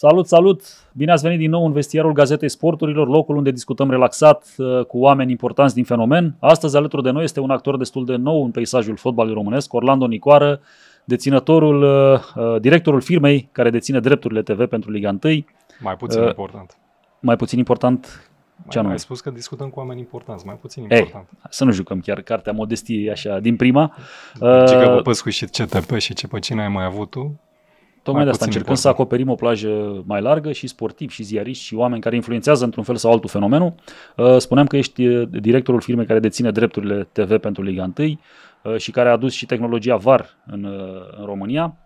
Salut, salut! Bine ați venit din nou în vestiarul Gazetei Sporturilor, locul unde discutăm relaxat uh, cu oameni importanți din fenomen. Astăzi alături de noi este un actor destul de nou în peisajul fotbalului românesc, Orlando Nicoară, deținătorul, uh, uh, directorul firmei care deține drepturile TV pentru Liga 1. Mai puțin uh, important. Mai puțin important ce anume? Ai spus că discutăm cu oameni importanți, mai puțin important. Ei, să nu jucăm chiar cartea modestiei așa din prima. Cică uh, păscu și CTP și ce pe cine ai mai avut tu, Tocmai de asta încercăm important. să acoperim o plajă mai largă și sportivi și ziariști și oameni care influențează într-un fel sau altul fenomenul. Uh, spuneam că ești uh, directorul firmei care deține drepturile TV pentru Liga 1 uh, și care a adus și tehnologia VAR în, în România.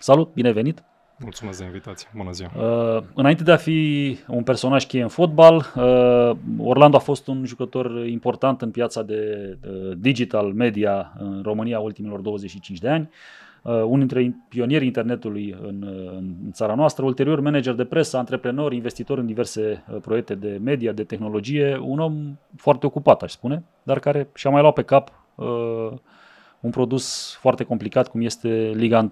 Salut, binevenit! Mulțumesc de invitație, bună ziua! Uh, înainte de a fi un personaj cheie în fotbal, uh, Orlando a fost un jucător important în piața de uh, digital media în România ultimilor 25 de ani. Uh, Uh, unul dintre pionierii internetului uh, în, în țara noastră, ulterior manager de presă, antreprenor, investitor în diverse uh, proiecte de media, de tehnologie, un om foarte ocupat, aș spune, dar care și-a mai luat pe cap uh, un produs foarte complicat cum este Liga 1.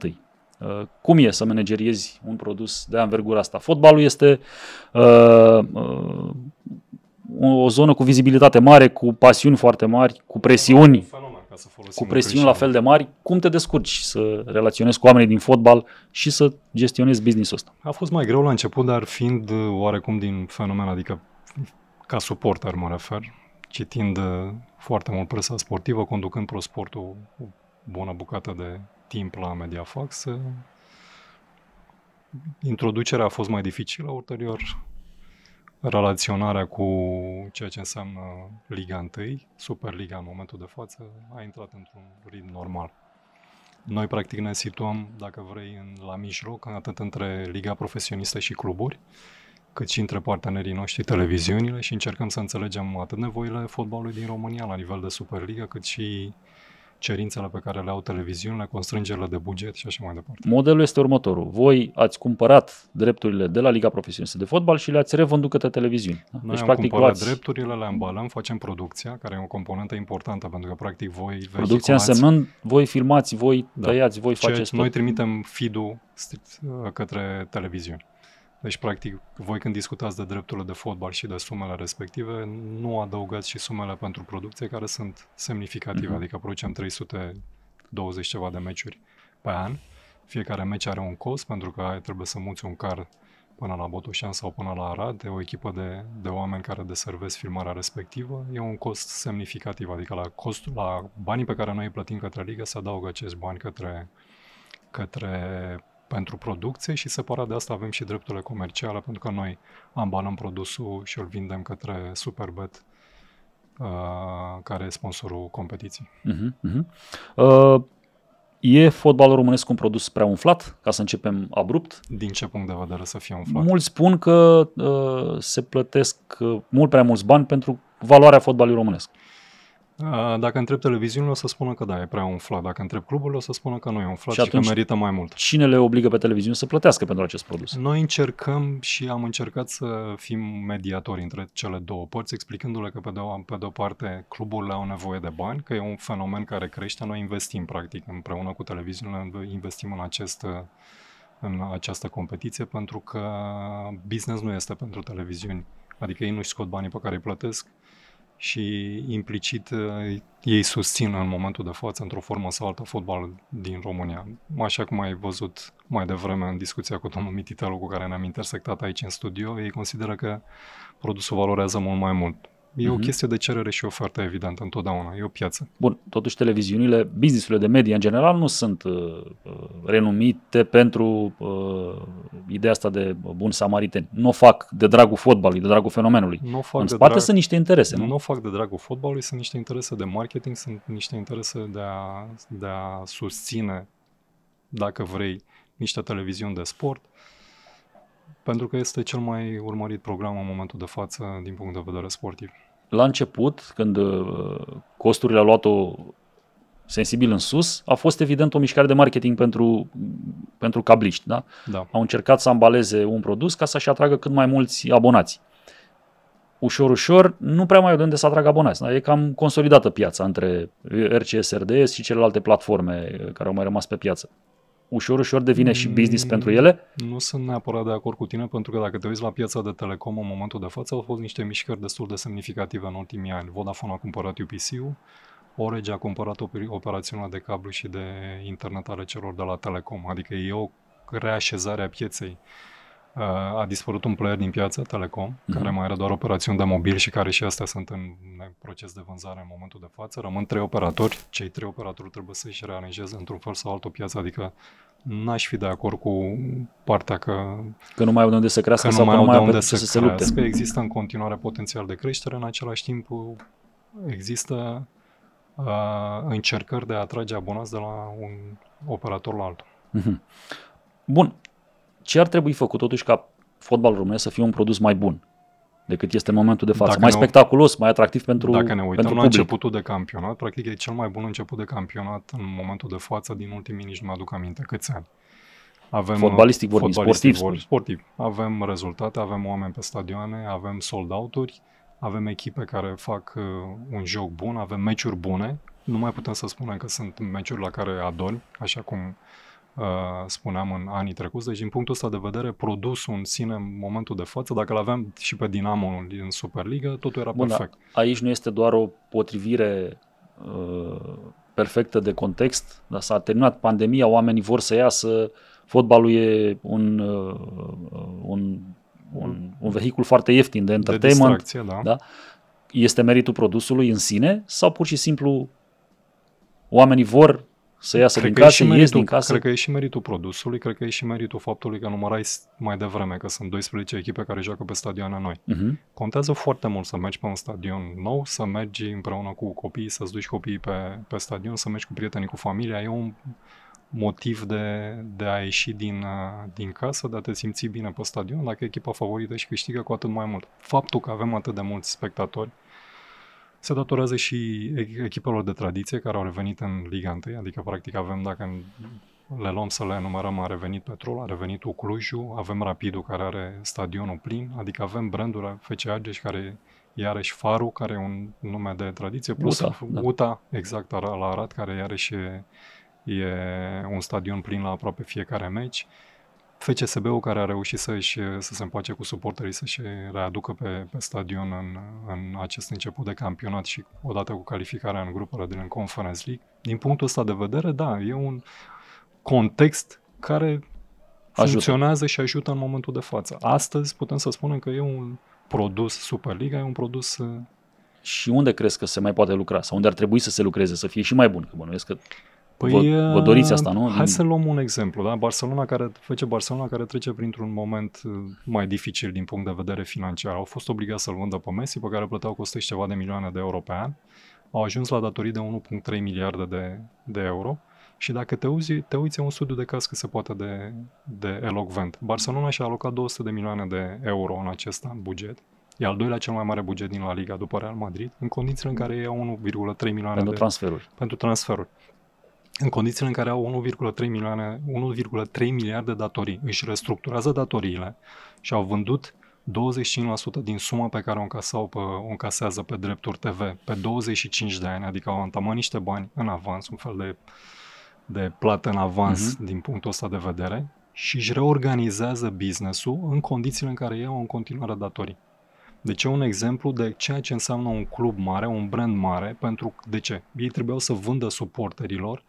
Uh, cum e să manageriezi un produs de anvergura asta? Fotbalul este uh, uh, o zonă cu vizibilitate mare, cu pasiuni foarte mari, cu presiuni să folosim cu presiuni la fel de mari, cum te descurci să relaționezi cu oamenii din fotbal și să gestionezi business-ul ăsta? A fost mai greu la început, dar fiind uh, oarecum din fenomen, adică ca suporter mă refer, citind uh, foarte mult presa sportivă, conducând sportul o bună bucată de timp la Mediafax, uh, introducerea a fost mai dificilă ulterior relaționarea cu ceea ce înseamnă Liga 1, Superliga în momentul de față, a intrat într-un ritm normal. Noi, practic, ne situăm, dacă vrei, în, la mijloc, atât între Liga Profesionistă și cluburi, cât și între partenerii noștri, televiziunile, și încercăm să înțelegem atât nevoile fotbalului din România la nivel de Superliga, cât și uh, cerințele pe care le au televiziunile, constrângerile de buget și așa mai departe. Modelul este următorul. Voi ați cumpărat drepturile de la Liga Profesionistă de Fotbal și le-ați revândut către televiziuni. Deci, noi deci, am practic, cumpărat luați... drepturile, le ambalăm, facem producția, care e o componentă importantă, pentru că practic voi Producția însemnând voi filmați, voi da. tăiați, voi Ceea faceți Noi tot. trimitem feed-ul către televiziuni. Deci, practic, voi când discutați de drepturile de fotbal și de sumele respective, nu adăugați și sumele pentru producție care sunt semnificative, mm-hmm. adică producem 320 ceva de meciuri pe an. Fiecare meci are un cost pentru că trebuie să muți un car până la Botoșan sau până la Arad, o echipă de, de oameni care deservesc filmarea respectivă, e un cost semnificativ, adică la costul, la banii pe care noi îi plătim către ligă se adaugă acești bani către, către pentru producție și separat de asta avem și drepturile comerciale, pentru că noi ambalăm produsul și îl vindem către Superbet, uh, care e sponsorul competiției. Uh-huh, uh-huh. Uh, e fotbalul românesc un produs prea umflat, ca să începem abrupt? Din ce punct de vedere să fie umflat? Mulți spun că uh, se plătesc uh, mult prea mulți bani pentru valoarea fotbalului românesc. Uh, Ah, dacă întreb televiziunile, o să spună că da, e prea umflat. Dacă întreb cluburile, o să spună că nu e umflat și, și că merită mai mult. Cine le obligă pe televiziune să plătească pentru acest produs? Noi încercăm și am încercat să fim mediatori între cele două părți, explicându-le că pe de, o, pe de o parte cluburile au nevoie de bani, că e un fenomen care crește. Noi investim, practic, împreună cu televiziunile, investim în acest în această competiție pentru că business nu este pentru televiziuni. Adică ei nu-și scot banii pe care îi plătesc și implicit eh, ei susțin în momentul de față, într-o formă sau altă, fotbal din România. Așa cum ai văzut mai devreme în discuția cu domnul Mititelu, cu care ne-am intersectat aici în studio, ei consideră că produsul valorează mult mai mult E uh-huh. o mhm. chestie de cerere și ofertă, evident, întotdeauna. E o piață. Bun, totuși televiziunile, businessurile de media în general nu sunt uh, uh renumite pentru uh, ideea asta de bun samaritan. Nu o fac de dragul fotbalului, de dragul fenomenului. Nu fac în de spate drag... sunt niște interese. Nu? n-o fac de dragul fotbalului, sunt niște interese de marketing, sunt niște interese de a, de a susține, dacă vrei, niște televiziuni de sport, pentru că este cel mai urmărit program în momentul de față din punct de vedere sportiv. La început, când uh, costurile au luat-o sensibil în sus, a fost evident o mișcare de marketing pentru, pentru cabliști. Da? Da. Au încercat să ambaleze un produs ca să-și atragă cât mai mulți abonați. Ușor, ușor, nu prea mai au de unde să atragă abonați. Da? E cam consolidată piața între RCS, RDS și celelalte platforme uh, care au mai rămas pe piață ușor, ușor devine și business pentru mm, ele? Nu sunt neapărat de acord cu tine, pentru că dacă te uiți la piața de telecom în momentul de față, au fost niște mișcări destul de semnificative în ultimii ani. Vodafone a cumpărat UPC-ul, Orange a cumpărat operațiunea de cablu și de internet ale celor de la Telecom, adică e o reașezare a pieței a dispărut un player din piață, Telecom, mm-hmm. care mai era doar operațiuni de mobil și care și astea sunt în proces de vânzare în momentul de față. Rămân trei operatori, cei trei operatori trebuie să-și rearanjeze într-un fel sau altul piața, adică n-aș fi de acord cu partea că... Că nu mai au de unde să crească că sau nu mai au de unde să, să se lupte. Că există în continuare potențial de creștere, în același timp există uh, încercări de a atrage abonați de la un operator la altul. Mm-hmm. Bun, ce ar trebui făcut totuși ca fotbalul românesc să fie un produs mai bun decât este în momentul de față? Dacă mai spectaculos, mai atractiv pentru Dacă ne uităm pentru la începutul de campionat, practic e cel mai bun început de campionat în momentul de față din ultimii nici nu mă aduc aminte câți ani. Avem fotbalistic vorbim, fotbalistic sportiv, vorbim, sportiv. Avem rezultate, avem oameni pe stadioane, avem sold uri avem echipe care fac uh, un joc bun, avem meciuri bune. Nu mai putem să spunem că sunt meciuri la care adori, așa cum uh, Uh, spuneam în anii trecuți. Deci, din punctul ăsta de vedere, produsul în sine, în momentul de față, dacă l-aveam și pe Dinamo în Superliga, totul era Bun, perfect. Aici nu este doar o potrivire uh, perfectă de context, dar s-a terminat pandemia, oamenii vor să iasă, fotbalul e un, uh, un, un, un vehicul foarte ieftin de entertainment. De distracție, da. Da? Este meritul produsului în sine sau pur și simplu oamenii vor să iasă cred din casă, meritul, ies din casă. Cred că e și meritul produsului, cred că e și meritul faptului că numărai mai devreme, că sunt 12 echipe care joacă pe stadioane noi. Uh-huh. Contează foarte mult să mergi pe un stadion nou, să mergi împreună cu copiii, să-ți duci copiii pe, pe stadion, să mergi cu prietenii, cu familia. E un motiv de, de a ieși din, uh, din casă, de a te simți bine pe stadion, dacă echipa favorită și câștigă cu atât mai mult. Faptul că avem atât de mulți spectatori, se datorează și echipelor de tradiție care au revenit în Liga 1, adică practic avem, dacă le luăm să le numărăm, a revenit Petrol, a revenit Ucluju, avem Rapidul care are stadionul plin, adică avem brandul FC Argeș care iarăși Faru, care e un nume de tradiție, plus UTA, da. UTA exact, la Arad, care iarăși e, e un stadion plin la aproape fiecare meci. FCSB-ul care a reușit să-și, să se împace cu suporterii, să-și readucă pe, pe stadion în, în acest început de campionat și odată cu calificarea în grupele din Conference League. Din punctul ăsta de vedere, da, e un context care ajută. funcționează și ajută în momentul de față. Astăzi putem să spunem că e un produs Superliga, e un produs uh, și unde crezi că se mai poate lucra sau unde ar trebui să se lucreze, să fie și mai bun? Că bănuiesc că Păi, vă, vă uh, doriți asta, nu? Hai să luăm un exemplu, da? Barcelona care face Barcelona care trece printr-un moment uh, mai dificil din punct de vedere financiar. Au fost obligați să-l vândă pe Messi, pe care plăteau costă ceva de milioane de euro pe an. Au ajuns la datorii de 1.3 miliarde de, de euro. Și dacă te, uzi, te uiți, e un studiu de caz că se poate de, de elocvent. Barcelona și-a alocat 200 de milioane de euro în acest an buget. E al doilea cel mai mare buget din La Liga după Real Madrid, în condițiile în care e 1,3 milioane pentru de transferuri. Pentru transferuri în condițiile în care au 1,3 milioane, 1,3 miliarde datorii, își restructurează datoriile și au vândut 25% din suma pe care o, încasau pe, o încasează pe drepturi TV pe 25 de ani, adică au întamat niște bani în avans, un fel de, de plată în avans uh-huh. din punctul ăsta de vedere și își reorganizează business-ul în condițiile în care ei au în continuare datorii. Deci e un exemplu de ceea ce înseamnă un club mare, un brand mare, pentru de ce? Ei trebuiau să vândă suporterilor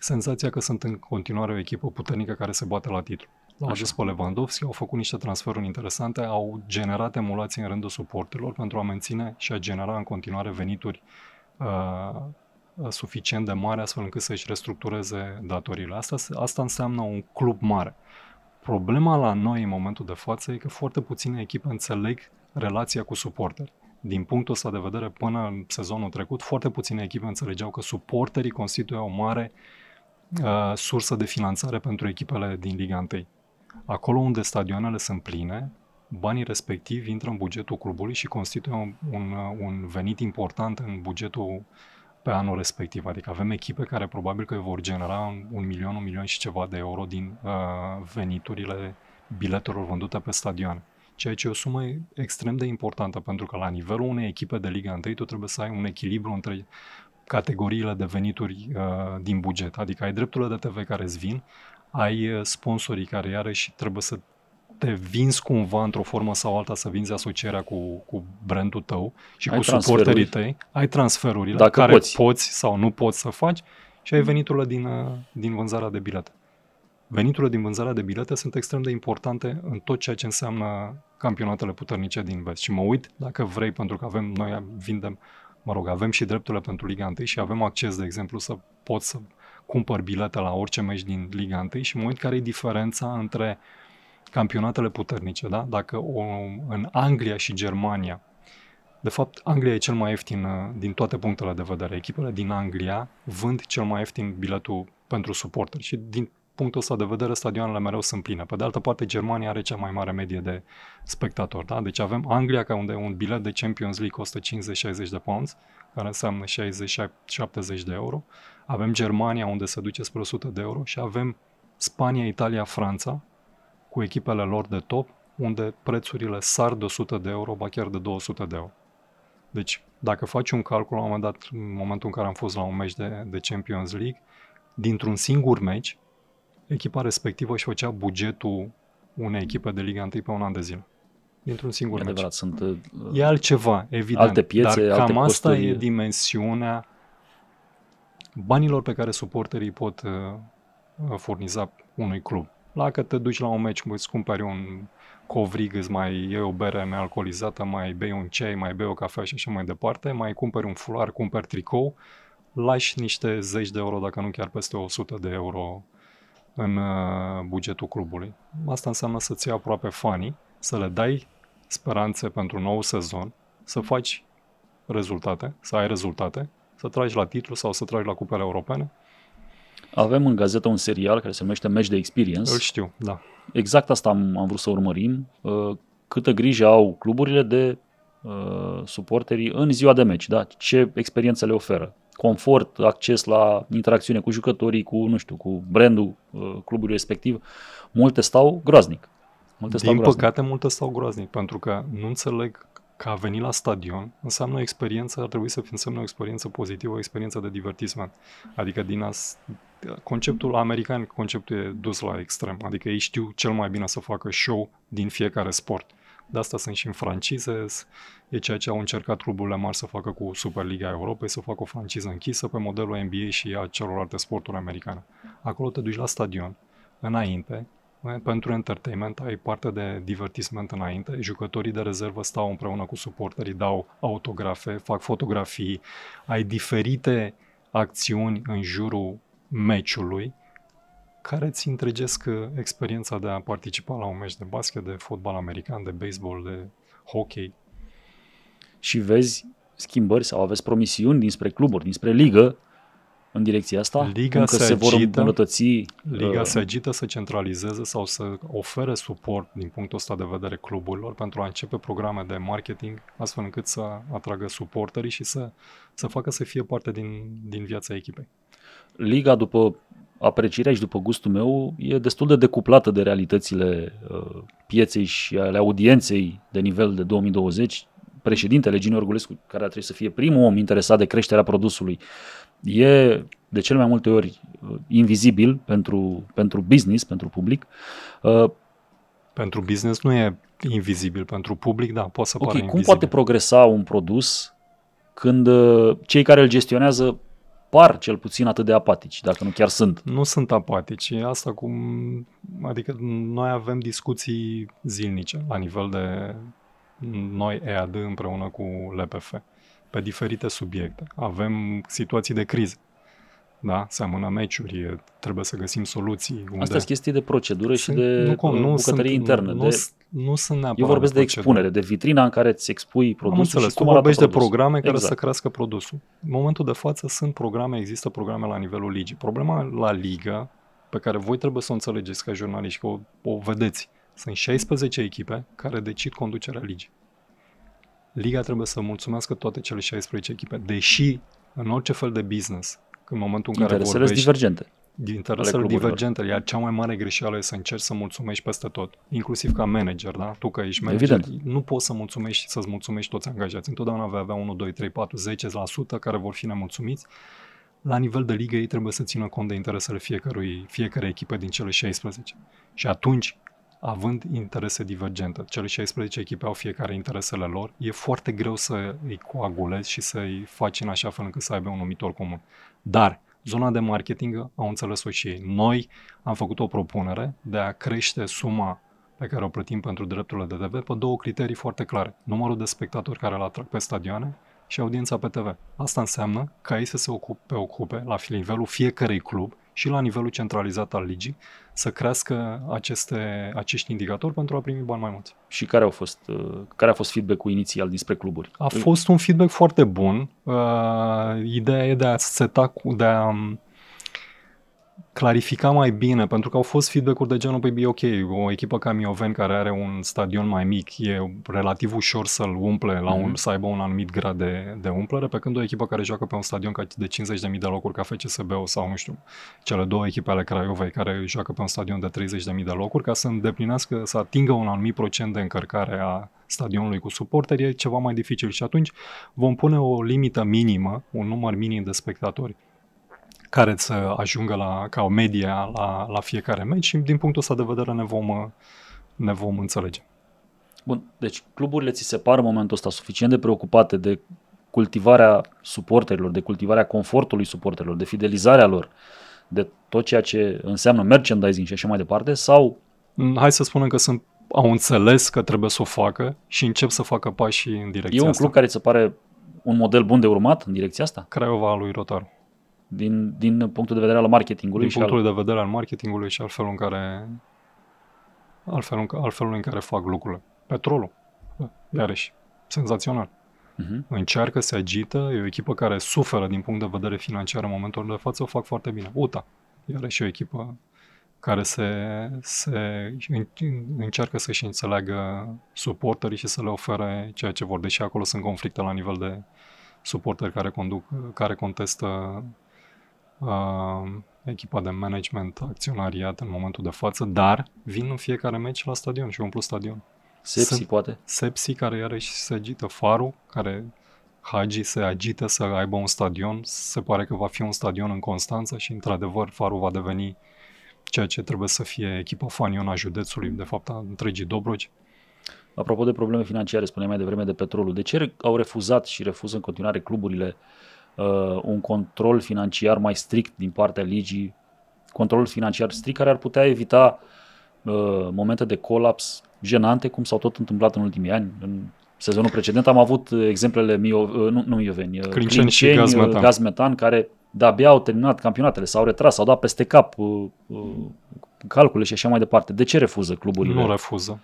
senzația că sunt în continuare o echipă puternică care se bate la titlu. L-au Așa. pe Lewandowski, au făcut niște transferuri interesante, au generat emulații în rândul suporterilor pentru a menține și a genera în continuare venituri uh, uh suficient de mari astfel încât să-și restructureze datorile. Asta, asta înseamnă un club mare. Problema la noi în momentul de față e că foarte puține echipe înțeleg relația cu suporteri. Din punctul ăsta de vedere, până în sezonul trecut, foarte puține echipe înțelegeau că suporterii constituie o mare uh, Uh, sursă de finanțare pentru echipele din Liga 1. Acolo unde stadioanele sunt pline, banii respectivi intră în bugetul clubului și constituie un, un, uh, un venit important în bugetul pe anul respectiv. Adică avem echipe care probabil că vor genera un, un milion, un milion și ceva de euro din uh, veniturile biletelor vândute pe stadion. Ceea ce e o sumă extrem de importantă, pentru că la nivelul unei echipe de Liga 1 tu trebuie să ai un echilibru între categoriile de venituri uh, din buget. Adică ai drepturile de TV care îți vin, ai uh, sponsorii care iarăși trebuie să te vinzi cumva într-o formă sau alta să vinzi asocierea cu, cu brandul tău și ai cu suporterii tăi, ai transferurile Dacă care poți. poți sau nu poți să faci și ai mm. veniturile din, uh, din vânzarea de bilete. Veniturile din vânzarea de bilete sunt extrem de importante în tot ceea ce înseamnă campionatele puternice din vest. Și mă uit, dacă vrei, pentru că avem, noi vindem mă rog, avem și drepturile pentru Liga 1 și avem acces, de exemplu, să pot să cumpăr bilete la orice meci din Liga 1 și mă uit care e diferența între campionatele puternice, da? Dacă o, în Anglia și Germania, de fapt, Anglia e cel mai ieftin uh, din toate punctele de vedere. Echipele din Anglia vând cel mai ieftin biletul pentru suporteri și din punctul ăsta de vedere, stadioanele mereu sunt pline. Pe de altă parte, Germania are cea mai mare medie de spectatori. Da? Deci avem Anglia, ca unde un bilet de Champions League costă 50-60 de pounds, care înseamnă 60-70 de euro. Avem Germania, unde se duce spre 100 de euro și avem Spania, Italia, Franța, cu echipele lor de top, unde prețurile sar de 100 de euro, ba chiar de 200 de euro. Deci, dacă faci un calcul, la un moment dat, în momentul în care am fost la un meci de, de Champions League, dintr-un singur meci, echipa respectivă își făcea bugetul unei echipe de Liga 1 pe un an de zile. Dintr-un singur e meci. Adevărat, sunt, uh, e altceva, evident. Alte piețe, dar cam alte asta costuri. e dimensiunea banilor pe care suporterii pot uh, uh furniza unui club. La că te duci la un meci, îți cumperi un covrig, îți mai iei o bere nealcoolizată, mai bei un ceai, mai bei o cafea și așa mai departe, mai cumperi un fular, cumperi tricou, lași niște zeci de euro, dacă nu chiar peste 100 de euro în uh, bugetul clubului. Asta înseamnă să ții aproape fanii, să le dai speranțe pentru nou sezon, să faci rezultate, să ai rezultate, să tragi la titlu sau să tragi la cupele europene. Avem în gazetă un serial care se numește Match de Experience. Îl știu, da. Exact asta am, am vrut să urmărim. Uh, câtă grijă au cluburile de uh, suporterii în ziua de meci, da? Ce experiență le oferă? confort, acces la interacțiune cu jucătorii, cu, nu știu, cu brandul uh, clubului respectiv, multe stau groaznic. Multe Din stau groaznic. păcate, multe stau groaznic, pentru că nu înțeleg că a venit la stadion înseamnă o experiență, ar trebui să înseamnă o experiență pozitivă, o experiență de divertisment. Adică din as, conceptul american, conceptul e dus la extrem. Adică ei știu cel mai bine să facă show din fiecare sport. De asta sunt și în francize, e ceea ce au încercat cluburile mari să facă cu Superliga Europei, să facă o franciză închisă pe modelul NBA și a celorlalte sporturi americane. Acolo te duci la stadion, înainte, pentru entertainment, ai parte de divertisment înainte, jucătorii de rezervă stau împreună cu suporterii, dau autografe, fac fotografii, ai diferite acțiuni în jurul meciului care ți întregesc uh, experiența de a participa la un meci de basket, de fotbal american, de baseball, de hockey, și vezi schimbări sau aveți promisiuni dinspre cluburi, dinspre ligă în direcția asta? Liga că se, se vor îmbunătăți? Liga uh, se agită să centralizeze sau să ofere suport din punctul ăsta de vedere cluburilor pentru a începe programe de marketing astfel încât să atragă suporterii și să, să facă să fie parte din, din viața echipei. Liga, după aprecierea și după gustul meu, e destul de decuplată de realitățile uh, pieței și ale audienței de nivel de 2020 președintele Gini Orgulescu, care ar trebui să fie primul om interesat de creșterea produsului, e de cele mai multe ori uh, invizibil pentru, pentru business, pentru public. Uh, pentru business nu e invizibil, pentru public, da, poate să okay, pară cum invizibil. poate progresa un produs când uh, cei care îl gestionează par cel puțin atât de apatici, dacă nu chiar sunt. Nu sunt apatici. asta cum... Adică noi avem discuții zilnice la nivel de noi EAD împreună cu LPF pe diferite subiecte. Avem situații de criză. Da? Se amână meciuri, trebuie să găsim soluții. Unde... Asta sunt chestii de procedură sunt, și de nu, nu bucătărie sunt, internă. Nu, de... nu sunt neapărat Eu vorbesc de, de expunere, de vitrina în care îți expui produsul Am și cum tu vorbești de programe exact. care să exact. crească produsul. În momentul de față sunt programe, există programe la nivelul ligii. Problema la ligă, pe care voi trebuie să o înțelegeți ca jurnaliști, că o, o vedeți, sunt 16 echipe care decid conducerea ligii. Liga trebuie să mulțumească toate cele 16 echipe, deși în orice fel de business, în momentul în care Interesele vorbești, divergente. Interesele divergente, iar cea mai mare greșeală e să încerci să mulțumești peste tot, inclusiv ca manager, da? Tu că ești manager, Evident. nu poți să mulțumești, să-ți mulțumești toți angajații. Întotdeauna vei avea 1, 2, 3, 4, 10% care vor fi nemulțumiți. La nivel de ligă ei trebuie să țină cont de interesele fiecărui, fiecare echipe din cele 16. Și atunci având interese divergente. Cele 16 echipe au fiecare interesele lor. E foarte greu să îi coagulezi și să îi faci în așa fel încât să aibă un numitor comun. Dar zona de marketing au înțeles-o și ei. Noi am făcut o propunere de a crește suma pe care o plătim pentru drepturile de TV pe două criterii foarte clare. Numărul de spectatori care îl atrag pe stadioane și audiența pe TV. Asta înseamnă că ei să se ocupe, ocupe la nivelul fiecărui club și la nivelul centralizat al ligii să crească aceste, acești indicatori pentru a primi bani mai mulți. Și care, au fost, uh, care a fost feedback-ul inițial dinspre cluburi? A fost un feedback foarte bun. Uh, ideea e de a seta, de a clarifica mai bine, pentru că au fost feedback-uri de genul, păi ok, o echipă ca Mioven care are un stadion mai mic, e relativ ușor să-l umple, la un, mm-hmm. să aibă un anumit grad de, de umplere, pe când o echipă care joacă pe un stadion ca de 50.000 de locuri ca FCSB sau, nu știu, cele două echipe ale Craiovei care joacă pe un stadion de 30.000 de locuri, ca să îndeplinească, să atingă un anumit procent de încărcare a stadionului cu suporteri e ceva mai dificil și atunci vom pune o limită minimă, un număr minim de spectatori care să ajungă la, ca o media la, la fiecare meci și din punctul ăsta de vedere ne vom, ne vom înțelege. Bun, deci cluburile ți se par în momentul ăsta suficient de preocupate de cultivarea suporterilor, de cultivarea confortului suporterilor, de fidelizarea lor, de tot ceea ce înseamnă merchandising și așa mai departe, sau... Mm, hai să spunem că sunt, au înțeles că trebuie să o facă și încep să facă pașii în direcția asta. E un club care ți se pare un model bun de urmat în direcția asta? Craiova lui Rotaru din, din punctul de vedere al marketingului. Din punctul al... de vedere al marketingului și al felul în care al felul, al felul în care fac lucrurile. Petrolul, iarăși, senzațional. Uh-huh. Încearcă, se agită, e o echipă care suferă din punct de vedere financiar în momentul de față, o fac foarte bine. UTA, iarăși o echipă care se, se încearcă să-și înțeleagă suporterii și să le ofere ceea ce vor, deși acolo sunt conflicte la nivel de suporteri care conduc, care contestă uh, echipa de management, acționariat în momentul de față, dar vin în fiecare meci la stadion și umplu stadion. Sepsi, Sunt poate? Sepsi, care iarăși se agită farul, care Hagi se agită să aibă un stadion. Se pare că va fi un stadion în Constanța și, într-adevăr, farul va deveni ceea ce trebuie să fie echipa fanion a județului, de fapt a întregii Dobrogi. Apropo de probleme financiare, spuneam mai devreme de petrolul. De ce au refuzat și refuză în continuare cluburile uh, uh, un control financiar mai strict din partea ligii, control financiar strict care ar putea evita uh, momente de colaps jenante, cum s-au tot întâmplat în ultimii ani. În sezonul precedent am avut exemplele Mio, uh, nu, nu Mioveni, Clinceni, uh, Clinceni și Gazmetan. Uh, metan care de-abia da, au terminat campionatele, s-au retras, s-au dat peste cap uh, uh, calcule și așa mai departe. De ce refuză cluburile? Nu refuză.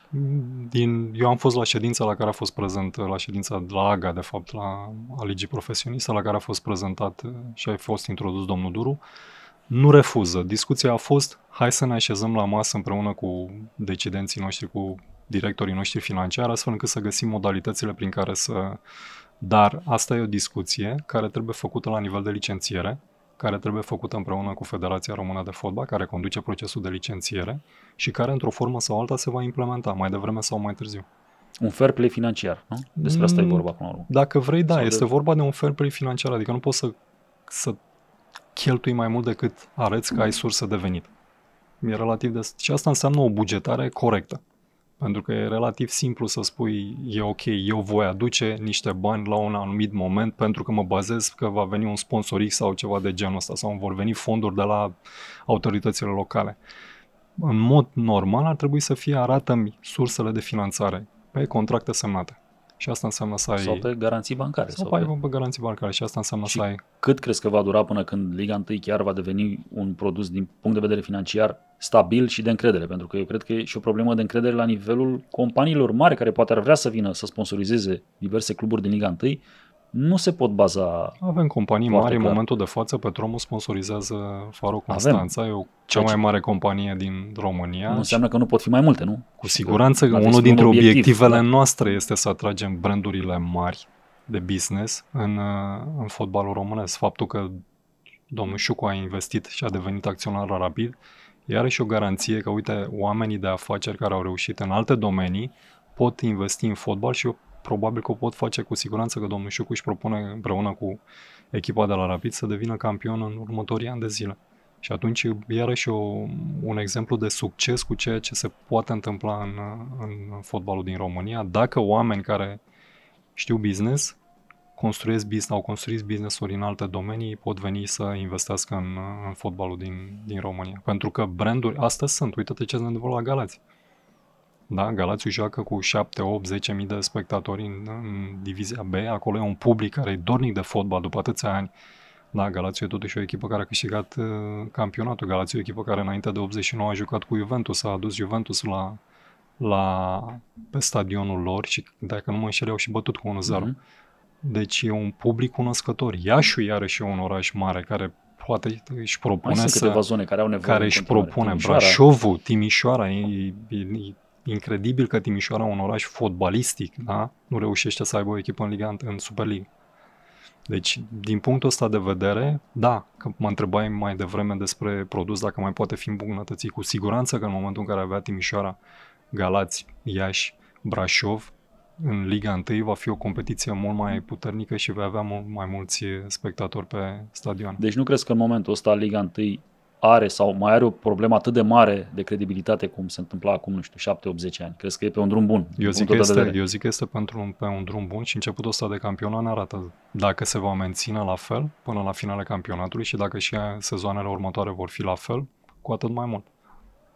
Din, eu am fost la ședința la care a fost prezent, la ședința de la AGA, de fapt, la a Ligii Profesioniste, la care a fost prezentat uh, și a fost introdus domnul Duru. Nu refuză. Discuția a fost, hai să ne așezăm la masă împreună cu decidenții noștri, cu directorii noștri financiari, astfel încât să găsim modalitățile prin care să dar asta e o discuție care trebuie făcută la nivel de licențiere, care trebuie făcută împreună cu Federația Română de Fotbal, care conduce procesul de licențiere și care, într-o formă sau alta, se va implementa mai devreme sau mai târziu. Un fair play financiar, nu? Despre asta mm, e vorba până la urmă. Dacă vrei, da, sau este de... vorba de un fair play financiar, adică nu poți să, să cheltui mai mult decât arăți că ai sursă de venit. E relativ de... Și asta înseamnă o bugetare corectă. Pentru că e relativ simplu să spui, e ok, eu voi aduce niște bani la un anumit moment pentru că mă bazez că va veni un sponsor X sau ceva de genul ăsta sau vor veni fonduri de la autoritățile locale. În mod normal ar trebui să fie arată sursele de finanțare pe contracte semnate. Și asta înseamnă să ai... Sau pe garanții bancare. Sau, sau pe... pe garanții bancare și asta înseamnă și să ai... cât crezi că va dura până când Liga 1 chiar va deveni un produs din punct de vedere financiar stabil și de încredere? Pentru că eu cred că e și o problemă de încredere la nivelul companiilor mari care poate ar vrea să vină să sponsorizeze diverse cluburi din Liga 1 nu se pot baza... Avem companii mari clar. în momentul de față, Petromul sponsorizează Faro Constanța, Avem. e o cea deci mai mare companie din România. Nu înseamnă că nu pot fi mai multe, nu? Cu siguranță, că unul dintre obiectiv, obiectivele da. noastre este să atragem brandurile mari de business în, uh, în fotbalul românesc. Faptul că domnul Șucu a investit și a devenit acționar rapid, iar și o garanție că, uite, oamenii de afaceri care au reușit în alte domenii pot investi în fotbal și probabil că o pot face cu siguranță că domnul Șucu își propune împreună cu echipa de la Rapid să devină campion în următorii ani de zile. Și atunci, iarăși, o, un exemplu de succes cu ceea ce se poate întâmpla în, în fotbalul din România, dacă oameni care știu business, construiesc business, au construit business-uri în alte domenii, pot veni să investească în, în fotbalul din, din România. Pentru că branduri, astăzi sunt, uite-te ce se întâmplă la Galați. Da? Galațiu joacă cu 7, 8, 10 mii de spectatori în, în divizia B. Acolo e un public care e dornic de fotbal după atâția ani. Da, Galațiu e totuși o echipă care a câștigat uh, campionatul. Galațiu e o echipă care înainte de 89 a jucat cu Juventus, a adus Juventus la, la pe stadionul lor și dacă nu mă înșel au și bătut cu 1-0. Mm-hmm. Deci e un public cunoscător. Iașu iarăși e un oraș mare care poate își propune Mai să... zone care au nevoie Care își propune. Timișoara. Brașovul, Timișoara, e, e, e incredibil că Timișoara, un oraș fotbalistic, da? nu reușește să aibă o echipă în Liga în Superliga. Deci, din punctul ăsta de vedere, da, că mă întrebai mai devreme despre produs, dacă mai poate fi îmbunătățit, cu siguranță că în momentul în care avea Timișoara, Galați, Iași, Brașov, în Liga 1 va fi o competiție mult mai puternică și va avea mult mai mulți spectatori pe stadion. Deci nu crezi că în momentul ăsta Liga 1 are sau mai are o problemă atât de mare de credibilitate cum se întâmpla acum, nu știu, 7-80 ani? Crezi că e pe un drum bun? Eu zic, că este, eu zic că este pentru un, pe un drum bun și începutul ăsta de campionat ne arată dacă se va menține la fel până la finele campionatului și dacă și sezoanele următoare vor fi la fel, cu atât mai mult.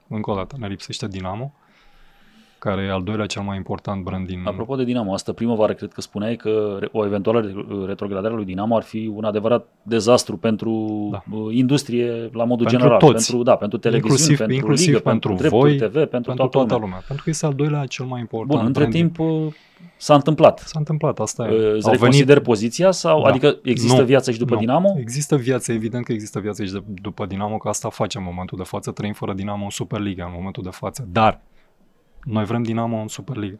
Încă o dată, ne lipsește Dinamo, care e al doilea cel mai important brand din... Apropo de Dinamo, asta primăvară cred că spuneai că o eventuală retrogradare a lui Dinamo ar fi un adevărat dezastru pentru da. Uh, industrie la modul pentru general. Toți. Pentru da, pentru televiziune, inclusiv, pentru inclusiv ligă, pentru, pentru voi, TV, pentru, pentru toată, toată lumea. lumea. Pentru că este al doilea cel mai important Bun, între timp din... Uh, s-a întâmplat. S-a întâmplat, asta e. Uh, îți Au venit... poziția sau, da. adică există nu, viață și după nu. Dinamo? Există viață, evident că există viață și după Dinamo, că asta facem în momentul de față, trăim fără Dinamo în Superliga în momentul de față. Dar noi vrem Dinamo în Superliga.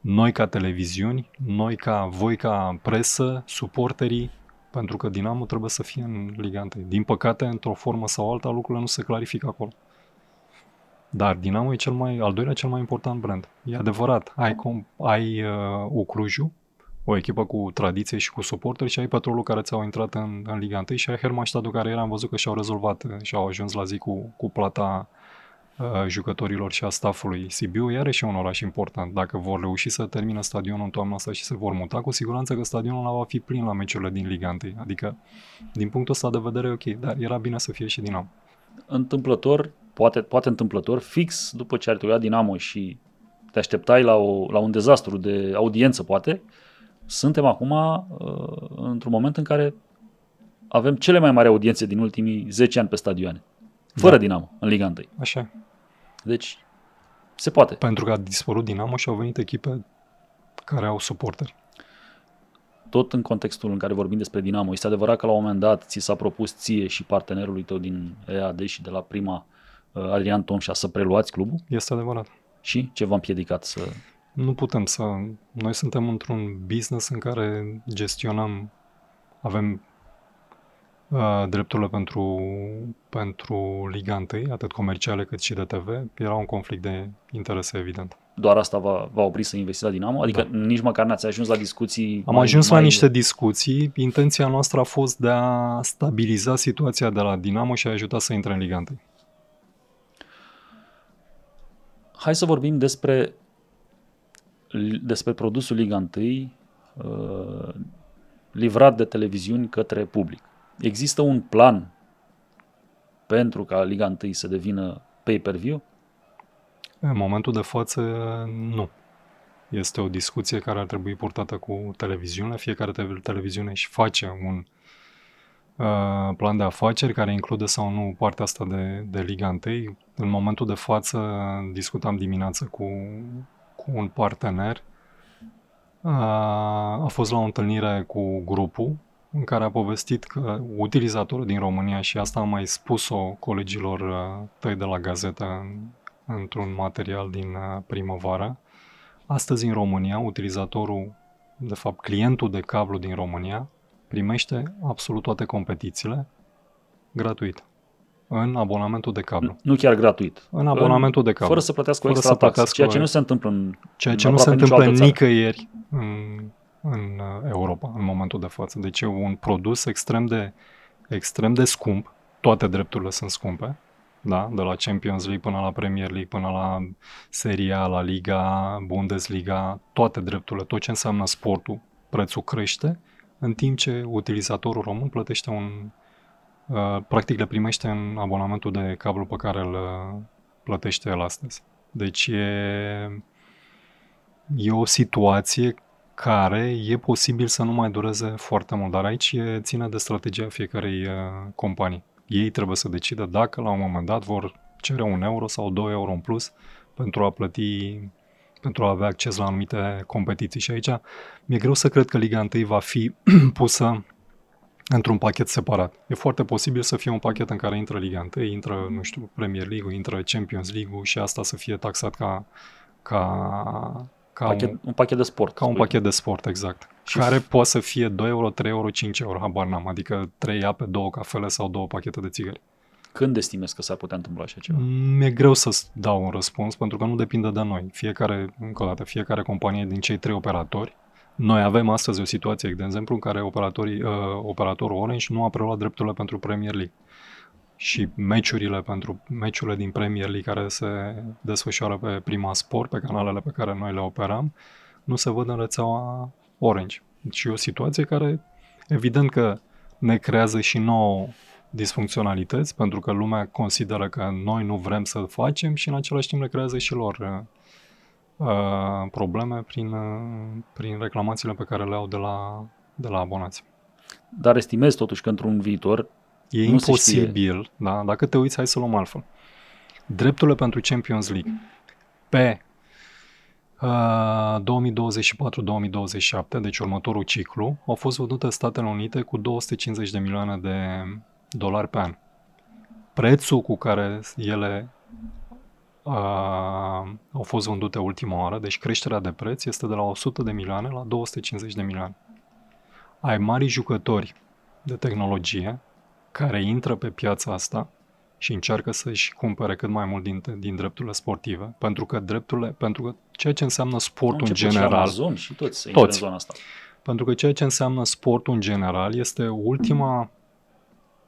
Noi ca televiziuni, noi ca voi ca presă, suporterii, pentru că Dinamo trebuie să fie în Liga 1. Din păcate, într-o formă sau alta, lucrurile nu se clarifică acolo. Dar Dinamo e cel mai, al doilea cel mai important brand. E adevărat, ai, cum ai uh, Ucrujiu, o echipă cu tradiție și cu suporteri și ai Petrolul care ți-au intrat în, în Liga 1 și ai Hermannstadtul care eram văzut că și-au rezolvat uh, și-au ajuns la zi cu, cu plata uh, Uh, jucătorilor și a staffului. Sibiu e și un oraș important. Dacă vor reuși să termină stadionul în toamna asta și se vor muta, cu siguranță că stadionul va fi plin la meciurile din Liga 1. Adică, din punctul ăsta de vedere, ok, dar era bine să fie și nou. Întâmplător, poate, poate întâmplător, fix după ce ar trebuia Dinamo și te așteptai la, o, la un dezastru de audiență, poate, suntem acum uh, într-un moment în care avem cele mai mari audiențe din ultimii 10 ani pe stadioane. Fără da. Dinamo, în Liga 1. Așa. Deci, se poate. Pentru că a dispărut Dinamo și au venit echipe care au suporteri. Tot în contextul în care vorbim despre Dinamo, este adevărat că la un moment dat ți s-a propus ție și partenerului tău din EAD și de la prima uh, Adrian Tomșa să preluați clubul? Este adevărat. Și ce v am piedicat să... Nu putem să... Noi suntem într-un business în care gestionăm, avem Uh, drepturile pentru, pentru Liga 1, atât comerciale cât și de TV, era un conflict de interese evident. Doar asta va, va opri să investiți la Dinamo? Adică da. nici măcar n-ați ajuns la discuții? Am mai, ajuns mai... la niște discuții. Intenția noastră a fost de a stabiliza situația de la Dinamo și a ajuta să intre în Liga 1. Hai să vorbim despre despre produsul Liga 1 uh, livrat de televiziuni către public. Există un plan pentru ca Liga 1 să devină pay-per-view? În momentul de față, nu. Este o discuție care ar trebui purtată cu televiziunea. Fiecare televiziune își face un uh, plan de afaceri care include sau nu partea asta de, de Liga 1. În momentul de față discutam dimineață cu, cu un partener. Uh, a fost la o întâlnire cu grupul în care a povestit că utilizatorul din România, și asta am mai spus-o colegilor uh, tăi de la gazetă într-un material din uh, primăvară, astăzi în România utilizatorul, de fapt clientul de cablu din România, primește absolut toate competițiile gratuit în abonamentul de cablu. Nu chiar gratuit. În abonamentul în, de cablu. Fără să plătească fără extra să tax, ceea ce nu se întâmplă în Ceea ce nu se întâmplă nicăieri în în uh, Europa în momentul de față. Deci e un produs extrem de, extrem de scump, toate drepturile sunt scumpe, da? de la Champions League până la Premier League, până la Serie A, la Liga, Bundesliga, toate drepturile, tot ce înseamnă sportul, prețul crește, în timp ce utilizatorul român plătește un... Uh, practic le primește în abonamentul de cablu pe care îl uh, plătește el astăzi. Deci e, e o situație care e posibil să nu mai dureze foarte mult, dar aici e, ține de strategia fiecarei uh, companii. Ei trebuie să decidă dacă la un moment dat vor cere un euro sau 2 euro în plus pentru a plăti pentru a avea acces la anumite competiții. Și aici mi-e greu să cred că Liga 1 va fi pusă într-un pachet separat. E foarte posibil să fie un pachet în care intră Liga 1, intră, nu știu, Premier League, intră Champions League și asta să fie taxat ca, ca ca pachet, un, un pachet de sport. Ca un pachet de sport, exact. Și care f- poate să fie 2 euro, 3 euro, 5 euro, habar n-am, adică 3 ape, 2 cafele sau 2 pachete de țigări. Când estimezi că s-ar putea întâmpla așa ceva? Mm, mi-e greu să dau un răspuns pentru că nu depinde de noi. Fiecare, încă o dată, fiecare companie din cei trei operatori noi avem astăzi o situație, de exemplu, în care operatorii, uh, operatorul Orange nu a preluat drepturile pentru Premier League și meciurile pentru meciurile din Premier League care se desfășoară pe Prima Sport, pe canalele pe care noi le operăm, nu se văd în rețeaua Orange. Și o situație care, evident că ne creează și nouă disfuncționalități, pentru că lumea consideră că noi nu vrem să facem și în același timp ne creează și lor uh, uh probleme prin, uh, prin reclamațiile pe care le au de la, de la abonați. Dar estimez totuși că într-un viitor E nu imposibil, da? Dacă te uiți, hai să luăm altfel. Drepturile pentru Champions League pe uh, 2024-2027, deci următorul ciclu, au fost vândute Statele Unite cu 250 de milioane de dolari pe an. Prețul cu care ele uh, au fost vândute ultima oară, deci creșterea de preț este de la 100 de milioane la 250 de milioane. Ai mari jucători de tehnologie, care intră pe piața asta și încearcă să-și cumpere cât mai mult din, din drepturile sportive, pentru că drepturile, pentru că ceea ce înseamnă sportul în general... Și Amazon și toți se toți. în zona asta. Pentru că ceea ce înseamnă sportul în general este ultima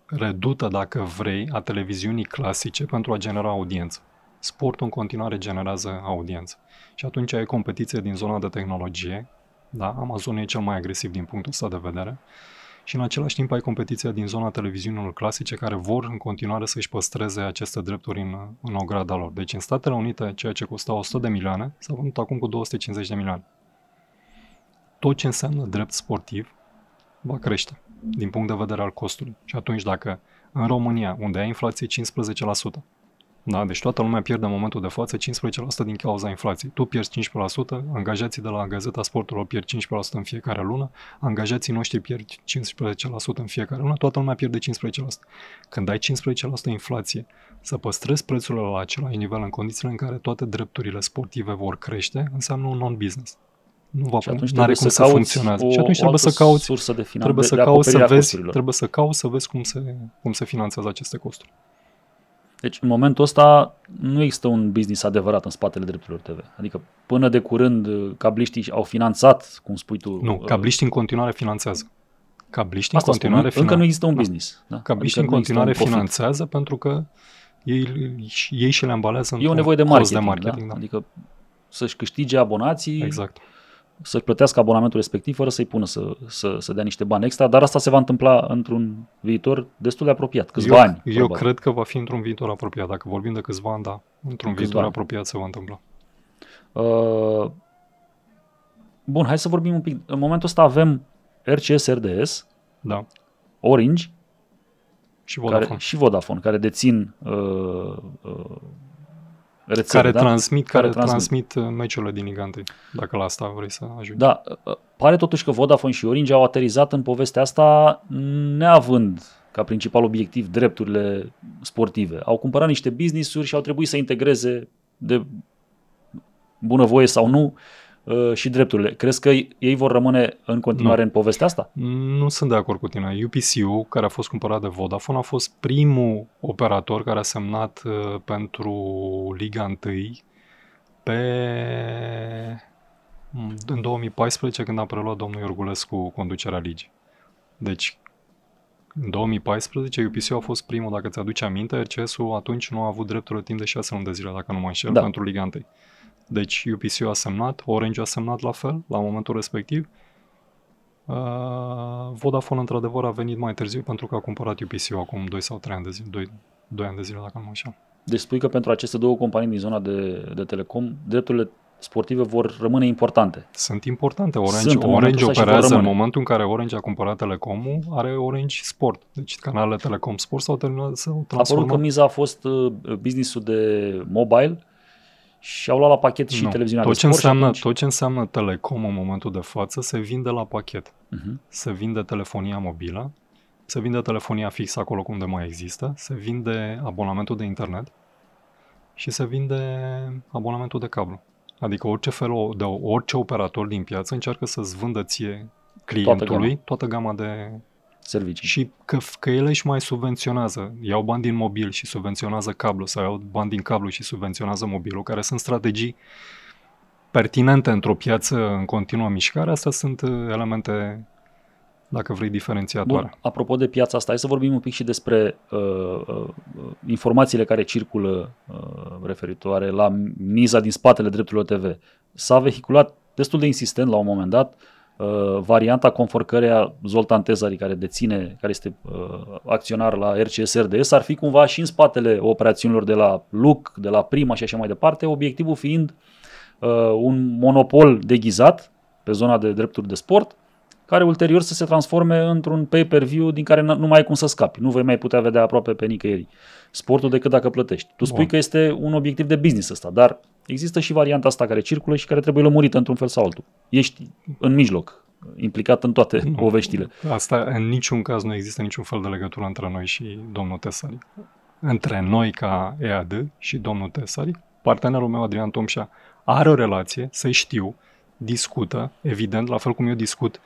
redută, dacă vrei, a televiziunii clasice pentru a genera audiență. Sportul în continuare generează audiență. Și atunci ai competiție din zona de tehnologie, da? Amazon e cel mai agresiv din punctul ăsta de vedere și în același timp ai competiția din zona televiziunilor clasice care vor în continuare să-și păstreze aceste drepturi în, în ograda lor. Deci în Statele Unite, ceea ce costa 100 de milioane, s-a vândut acum cu 250 de milioane. Tot ce înseamnă drept sportiv va crește din punct de vedere al costului. Și atunci dacă în România, unde ai inflație da? Deci toată lumea pierde în momentul de față 15% din cauza inflației. Tu pierzi 15%, angajații de la Gazeta sportului pierd 15% în fiecare lună, angajații noștri pierd 15% în fiecare lună, toată lumea pierde 15%. Când ai 15% inflație, să păstrezi prețurile la același nivel în condițiile în care toate drepturile sportive vor crește, înseamnă un non-business nu va nu are cum să, să funcționeze. și atunci trebuie să cauți sursă de finan- trebuie să cauți să vezi, trebuie să cauți să vezi cum se cum se finanțează aceste costuri. Deci, în momentul ăsta, nu există un business adevărat în spatele drepturilor TV. Adică, până de curând, uh, cabliștii au finanțat, cum spui tu... Nu, uh, cabliștii în continuare finanțează. Cabliștii Asta în continuare spun, Încă nu există un da. business. Da? da? Cabliștii adică în continuare finanțează pentru că ei, ei și le ambalează în E o nevoie de marketing, de marketing da? Da? Adică să-și câștige abonații, exact să plătească abonamentul respectiv fără să-i pună să, să, să dea niște bani extra, dar asta se va întâmpla într-un viitor destul de apropiat, câțiva eu, ani. Eu probabil. cred că va fi într-un viitor apropiat, dacă vorbim de câțiva ani, da, într-un câțiva viitor ani. apropiat se va întâmpla. Uh, bun, hai să vorbim un pic. În momentul ăsta avem RCS, RDS, da. Orange și Vodafone. Care, și Vodafone, care dețin uh, uh, rețele, care, da? transmit, care, care transmit, transmit uh, meciurile din Igante, dacă la asta vrei să ajungi. Da, uh, uh, pare totuși că Vodafone și Orange au aterizat în povestea asta neavând ca principal obiectiv drepturile sportive. Au cumpărat niște business-uri și au trebuit să integreze de bunăvoie sau nu Uh, și drepturile. Crezi că ei vor rămâne în continuare nu. în povestea asta? Nu sunt de acord cu tine. UPCU, care a fost cumpărat de Vodafone, a fost primul operator care a semnat uh, pentru Liga 1 pe... Mm, în 2014 când a preluat domnul Iorgulescu conducerea ligii. Deci în 2014 UPC a fost primul, dacă ți-aduci aminte, RCS-ul atunci nu a avut drepturile timp de 6 luni de zile, dacă nu mă înșel, da. pentru Liga 1. Deci UPC a semnat, Orange a semnat la fel la momentul respectiv. Uh, Vodafone într-adevăr a venit mai târziu pentru că a cumpărat upc acum 2 sau 3 ani de zile, 2, 2 ani de zile dacă nu mă înșel. Deci spui că pentru aceste două companii din zona de, de telecom, drepturile sportive vor rămâne importante. Sunt importante. Orange, Sunt, Orange operează în momentul în care Orange a cumpărat Telecomul, are Orange Sport. Deci canalele Telecom Sport s-au terminat, s-au transformat. A că miza a fost uh, businessul de mobile și au luat la pachet și nu. televiziunea tot ce de sport înseamnă, atunci... Tot ce înseamnă telecom în momentul de față se vinde la pachet. Uh-huh. Se vinde telefonia mobilă, se vinde telefonia fixă acolo unde mai există, se vinde abonamentul de internet și se vinde abonamentul de cablu. Adică orice fel de orice operator din piață încearcă să-ți vândă ție clientului toată gama, toată gama de servicii. Și că, că ele își mai subvenționează, iau bani din mobil și subvenționează cablu sau iau bani din cablu și subvenționează mobilul, care sunt strategii pertinente într-o piață în continuă mișcare, astea sunt uh, elemente dacă vrei, diferențiatoare. Bun, apropo de piața asta, hai să vorbim un pic și despre uh, uh, informațiile care circulă uh, referitoare la miza din spatele drepturilor TV. S-a vehiculat destul de insistent la un moment dat Uh, varianta conform căreia Zoltan Tezari, care deține, care este uh, acționar la RCSRDS, ar fi cumva și în spatele operațiunilor de la LUC, de la Prima și așa mai departe, obiectivul fiind uh, un monopol deghizat pe zona de drepturi de sport, care ulterior să se transforme într-un pay-per-view din care nu mai ai cum să scapi. Nu vei mai putea vedea aproape pe nicăieri sportul decât dacă plătești. Tu spui Bun. că este un obiectiv de business ăsta, dar există și varianta asta care circulă și care trebuie lămurită într-un fel sau altul. Ești în mijloc, implicat în toate nu, poveștile. Asta în niciun caz nu există niciun fel de legătură între noi și domnul Tesari. Între noi ca EAD și domnul Tesari, partenerul meu Adrian Tomșa are o relație, să știu, discută, evident, la fel cum eu discut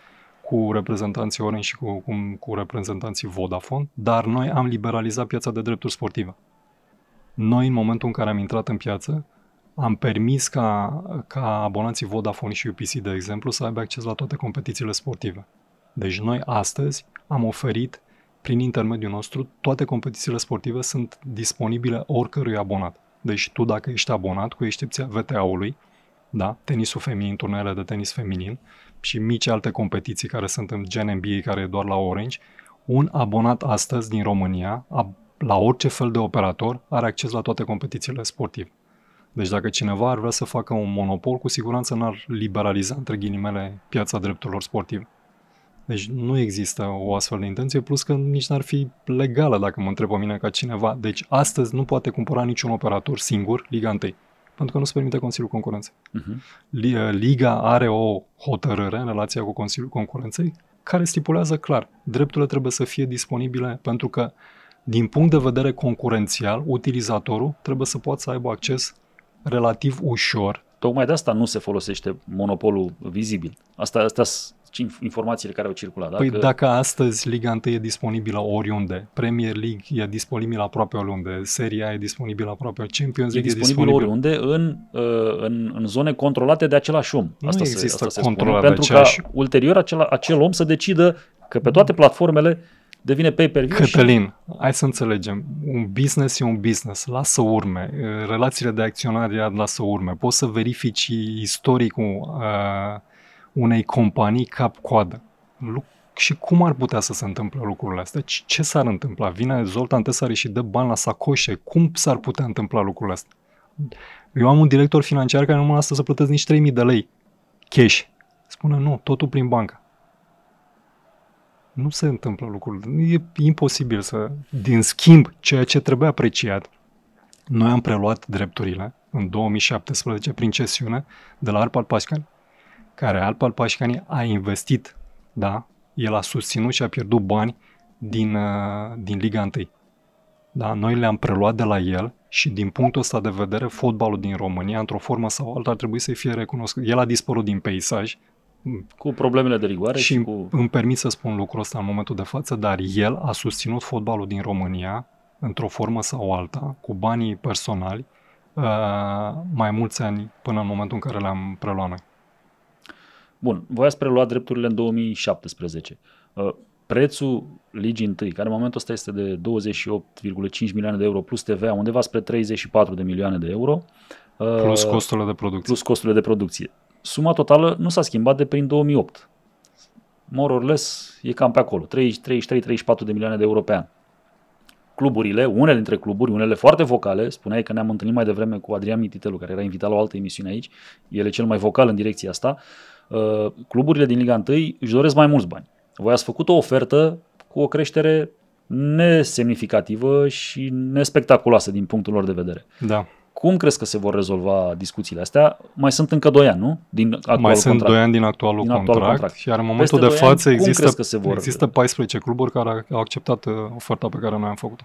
cu reprezentanții Orange și cu, cu, cu reprezentanții Vodafone, dar noi am liberalizat piața de drepturi sportive. Noi, în momentul în care am intrat în piață, am permis ca, ca abonații Vodafone și UPC, de exemplu, să aibă acces la toate competițiile sportive. Deci noi astăzi am oferit, prin intermediul nostru, toate competițiile sportive sunt disponibile oricărui abonat. Deci tu, dacă ești abonat, cu excepția VTA-ului, da, tenisul feminin, turneele de tenis feminin, uh, și mici alte competiții care sunt în gen NBA, care e doar la Orange, un abonat astăzi din România, la orice fel de operator, are acces la toate competițiile sportive. Deci dacă cineva ar vrea să facă un monopol, cu siguranță n-ar liberaliza, între ghilimele, piața drepturilor sportive. Deci nu există o astfel de intenție, plus că nici n-ar fi legală, dacă mă întreb pe mine ca cineva. Deci astăzi nu poate cumpăra niciun operator singur Liga 1 pentru că nu se permite Consiliul Concurenței. Uh-huh. Liga are o hotărâre în relația cu Consiliul Concurenței care stipulează clar, drepturile trebuie să fie disponibile pentru că, din punct de vedere concurențial, utilizatorul trebuie să poată să aibă acces relativ ușor. Tocmai de asta nu se folosește monopolul vizibil. Asta, asta informațiile care au circulat. Păi dacă... Păi dacă astăzi Liga 1 e disponibilă oriunde, Premier League e disponibilă aproape oriunde, A e disponibilă aproape Champions League e disponibilă, e disponibil oriunde în, uh, în, în zone controlate de același om. Asta nu se, există asta control se spune, pentru aceeași... ca ulterior acela, acel om să decidă că pe toate platformele devine pay-per-view. Cătălin, și... hai să înțelegem. Un business e un business. Lasă urme. Relațiile de acționariat lasă urme. Poți să verifici istoricul uh, unei companii cap-coadă. Și cum ar putea să se întâmple lucrurile astea? Ce s-ar întâmpla? Vine Zoltan Tesari și dă bani la sacoșe. Cum s-ar putea întâmpla lucrurile astea? Eu am un director financiar care nu mă lasă să plătesc nici 3.000 de lei cash. Spune nu, totul prin bancă. Nu se întâmplă lucrul. E imposibil să... Din schimb, ceea ce trebuie apreciat, noi am preluat drepturile în 2017 prin cesiune de la Arpad Pascal care al Pașcani a investit, da? El a susținut și a pierdut bani din, uh, din Liga 1. Da? Noi le-am preluat de la el și din punctul ăsta de vedere, fotbalul din România, într-o formă sau alta, ar trebui să fie recunoscut. El a dispărut din peisaj. Cu problemele de rigoare și, și cu... îmi permit să spun lucrul ăsta în momentul de față, dar el a susținut fotbalul din România, într-o formă sau alta, cu banii personali, uh, mai mulți ani până în momentul în care le-am preluat noi. Bun, voi ați preluat drepturile în 2017. Uh, prețul ligii întâi, care în momentul ăsta este de 28,5 milioane de euro plus TVA, undeva spre 34 de milioane de euro. Uh, plus costurile de producție. Plus costurile de producție. Suma totală nu s-a schimbat de prin 2008. More or less e cam pe acolo, 33-34 de milioane de euro pe an cluburile, unele dintre cluburi, unele foarte vocale, spuneai că ne-am întâlnit mai devreme cu Adrian Mititelu, care era invitat la o altă emisiune aici, el e cel mai vocal în direcția asta, Uh, cluburile din Liga 1 își doresc mai mulți bani. Voi ați făcut o ofertă cu o creștere nesemnificativă și nespectaculoasă din punctul lor de vedere. Da. Cum crezi că se vor rezolva discuțiile astea? Mai sunt încă 2 ani, nu? Din actualul Mai sunt 2 ani din actualul, din actualul contract, contract. Iar în momentul Peste de față ani, există, că se vor... există 14 cluburi care au acceptat uh, oferta pe care noi am făcut-o.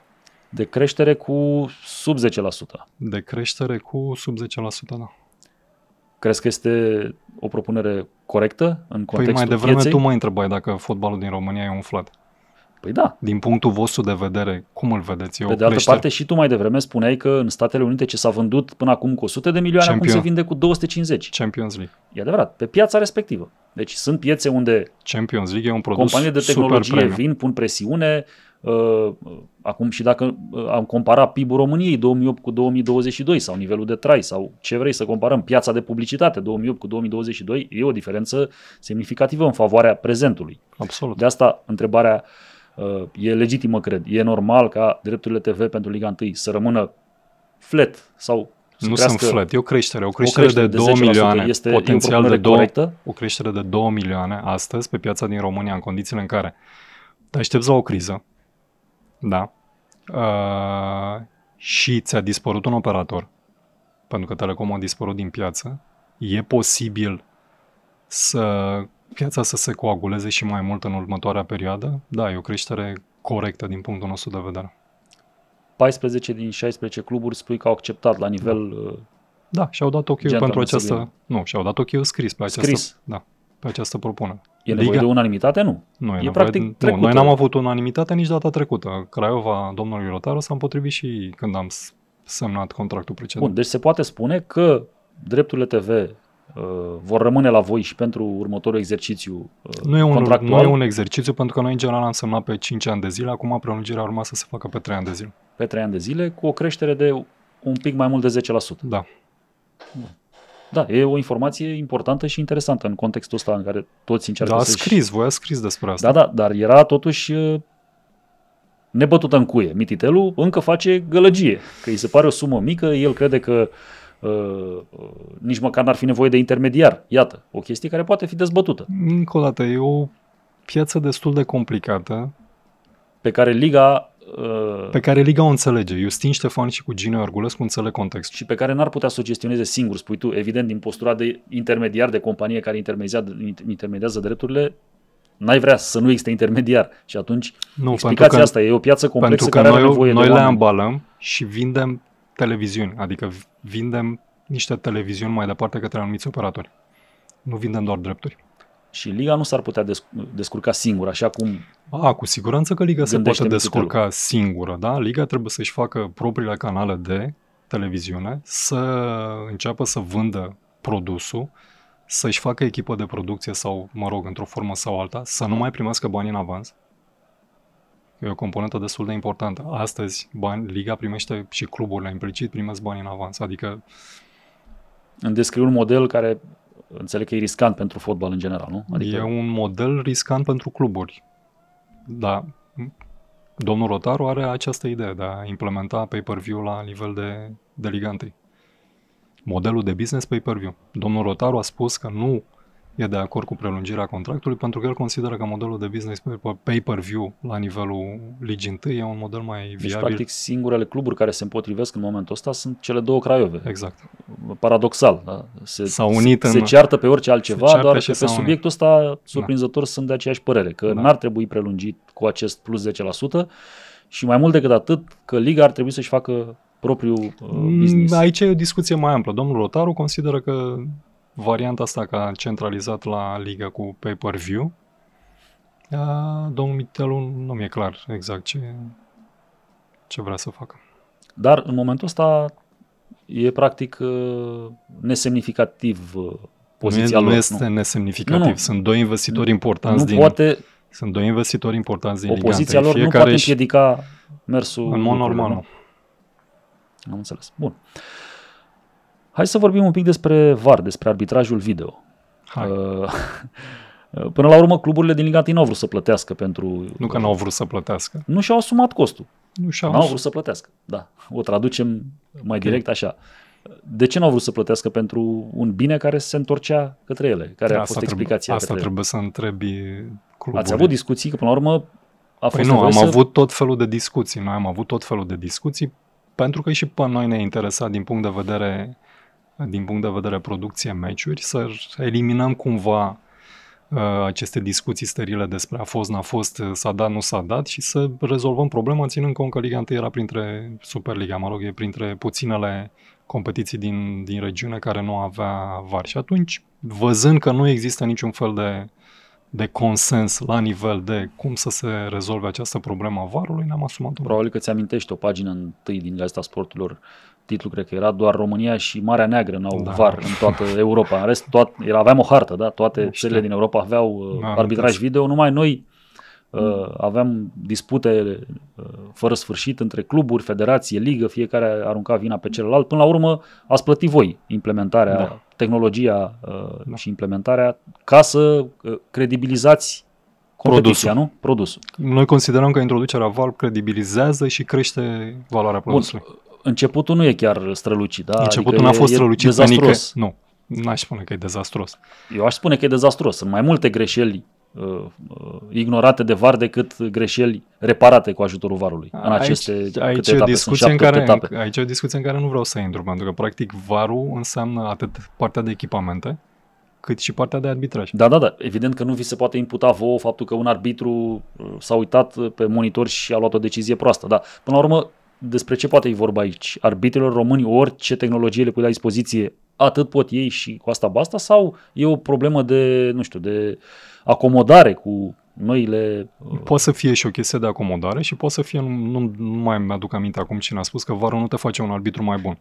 De creștere cu sub 10%. De creștere cu sub 10%, da. Crezi că este o propunere corectă în păi contextul Păi mai devreme pieței? tu mă întrebai dacă fotbalul din România e umflat. Păi da. Din punctul vostru de vedere, cum îl vedeți? Eu Pe de altă crește... parte și tu mai devreme spuneai că în Statele Unite ce s-a vândut până acum cu 100 de milioane, Champion. acum se vinde cu 250. Champions League. E adevărat, pe piața respectivă. Deci sunt piețe unde Champions League e un produs companii de tehnologie vin, pun presiune, Uh, acum și dacă uh, am comparat PIB-ul României 2008 cu 2022 sau nivelul de trai sau ce vrei să comparăm, piața de publicitate 2008 cu 2022, e o diferență semnificativă în favoarea prezentului. Absolut. De asta întrebarea uh, e legitimă, cred. E normal ca drepturile TV pentru Liga 1 să rămână flat sau să nu sunt flat, e o creștere, o creștere, o creștere de, de 2 milioane, este potențial de 2, o creștere de 2 milioane astăzi pe piața din România în condițiile în care te aștepți la o criză, da. Uh, și ți-a dispărut un operator, pentru că Telecom a dispărut din piață, e posibil să piața să se coaguleze și mai mult în următoarea perioadă? Da, e o creștere corectă din punctul nostru de vedere. 14 din 16 cluburi spui că au acceptat la nivel... Da, uh, da și-au dat ok pentru această... Nu, și-au dat ok scris pe această, scris. Da, pe această propunere. E Liga? nevoie de unanimitate? Nu. nu e, practic trecută. Nu, noi n-am avut unanimitate nici data trecută. Craiova, domnului Rotaru, s-a împotrivit și când am semnat contractul precedent. Bun, deci se poate spune că drepturile TV uh, vor rămâne la voi și pentru următorul exercițiu uh, nu e un, contractual? Nu e un exercițiu, pentru că noi în general am semnat pe 5 ani de zile, acum prelungirea urma să se facă pe 3 ani de zile. Pe 3 ani de zile, cu o creștere de un pic mai mult de 10%. Da. Bun. Da, e o informație importantă și interesantă în contextul ăsta în care toți încearcă da, să scris, voi ați scris despre asta. Da, da, dar era totuși uh, nebătută în cuie. Mititelu încă face gălăgie, că îi se pare o sumă mică, el crede că Uh, uh nici măcar n-ar fi nevoie de intermediar. Iată, o chestie care poate fi dezbătută. Încă o dată, e o piață destul de complicată. Pe care Liga Uh, pe care Liga o înțelege. Justin Ștefan și cu Gino Iorgulescu înțeleg contextul. Și pe care n-ar putea să o gestioneze singur, spui tu, evident, din postura de intermediar, de companie care intermediază, intermediază drepturile, n-ai vrea să nu existe intermediar. Și atunci, nu, explicația că, asta e o piață complexă care noi, are nevoie noi de noi le ambalăm și vindem televiziuni, adică vindem niște televiziuni mai departe către anumiți operatori. Nu vindem doar drepturi. Și Liga nu s-ar putea descurca singură, așa cum A, cu siguranță că Liga se poate descurca titlul. singură, da? Liga trebuie să-și facă propriile canale de televiziune, să înceapă să vândă produsul, să-și facă echipă de producție sau, mă rog, într-o formă sau alta, să nu mai primească bani în avans. E o componentă destul de importantă. Astăzi, bani, Liga primește și cluburile implicit primesc bani în avans, adică... Îmi descriu un model care Înțeleg că e riscant pentru fotbal în general, nu? Adică... E un model riscant pentru cluburi. Da. Domnul Rotaru are această idee de a implementa pay-per-view la nivel de, de ligantei modelul de business pay-per-view. Domnul Rotaru a spus că nu e de acord cu prelungirea contractului pentru că el consideră că modelul de business pay-per-view la nivelul ligii întâi e un model mai deci, viabil. Deci, practic, singurele cluburi care se împotrivesc în momentul ăsta sunt cele două Craiove. Exact. Paradoxal, da? Se, s-a unit se, în... se ceartă pe orice altceva, doar că pe subiectul ăsta, da. surprinzător, da. sunt de aceeași părere, că da. n-ar trebui prelungit cu acest plus 10% și mai mult decât atât, că Liga ar trebui să-și facă propriul uh, mm, business. Aici e o discuție mai amplă. Domnul Rotaru consideră că varianta asta că centralizat la liga cu pay-per-view, da, domnul Mitelu nu mi-e clar exact ce, ce vrea să facă. Dar în momentul ăsta e practic uh, nesemnificativ uh, poziția nu lor. este nu. nesemnificativ. Nu, nu. Sunt doi investitori importanți nu din... Poate, sunt doi investitori importanți din Opoziția lor nu poate împiedica mersul... În mod normal, nu. Am înțeles. Bun. Uh, Hai să vorbim un pic despre VAR, despre arbitrajul video. Hai. Uh, până la urmă, cluburile din Liga 1 au vrut să plătească pentru... Nu că nu au vrut să plătească. Nu și-au asumat costul. Nu și-au Nu au vrut să plătească, da. O traducem mai okay. direct așa. De ce nu au vrut să plătească pentru un bine care se întorcea către ele? Care da, asta a fost asta explicația Asta trebuie ele. să întrebi cluburile. Ați avut discuții, că până la urmă a fost păi nu, am să... avut tot felul de discuții. Noi am avut tot felul de discuții pentru că și pe noi ne-a interesat din punct de vedere din punct de vedere producție meciuri, să eliminăm cumva uh, aceste discuții sterile despre a fost, n-a fost, uh, s-a dat, nu s-a dat și să rezolvăm problema ținând cont că Liga 1 era printre Superliga, mă rog, e printre puținele competiții din, din regiune care nu avea var. Și atunci, văzând că nu există niciun fel de, de consens la nivel de cum să se rezolve această problemă a varului, ne-am asumat. Probabil că ți amintești o pagină întâi din lista sporturilor titlu cred că era doar România și Marea Neagră n-au da. VAR în toată Europa. În rest, toat, aveam o hartă, da? toate țările din Europa aveau uh, da, arbitraj video, numai noi Uh, mm. aveam dispute uh, fără sfârșit între cluburi, federație, ligă, fiecare arunca vina pe celălalt. Până la urmă ați plătit voi implementarea, da. tehnologia uh, da. și implementarea ca să uh, credibilizați produsul. nu? Produsul. Noi considerăm că introducerea VAL credibilizează și crește valoarea produsului. Bun începutul nu e chiar strălucit, da? Începutul adică nu a fost strălucit. E dezastros. Nică, nu, n-aș spune că e dezastros. Eu aș spune că e dezastros. Sunt mai multe greșeli uh, uh ignorate de VAR decât greșeli reparate cu ajutorul varului. În aceste aici, aici câte etape, discuție în care, etape. Aici e o discuție în care nu vreau să intru, pentru că practic varul înseamnă atât partea de echipamente, cât și partea de arbitraj. Da, da, da. Evident că nu vi se poate imputa vouă faptul că un arbitru uh, s-a uitat pe monitor și a luat o decizie proastă, dar până la urmă despre ce poate e vorba aici? Arbitrilor români, orice tehnologie le pui la dispoziție, atât pot ei și cu asta basta? Sau e o problemă de, nu știu, de acomodare cu noile... Uh, poate să fie și o chestie de acomodare și poate să fie, nu, nu mai mi-aduc aminte acum cine a spus, că varul nu te face un arbitru mai bun.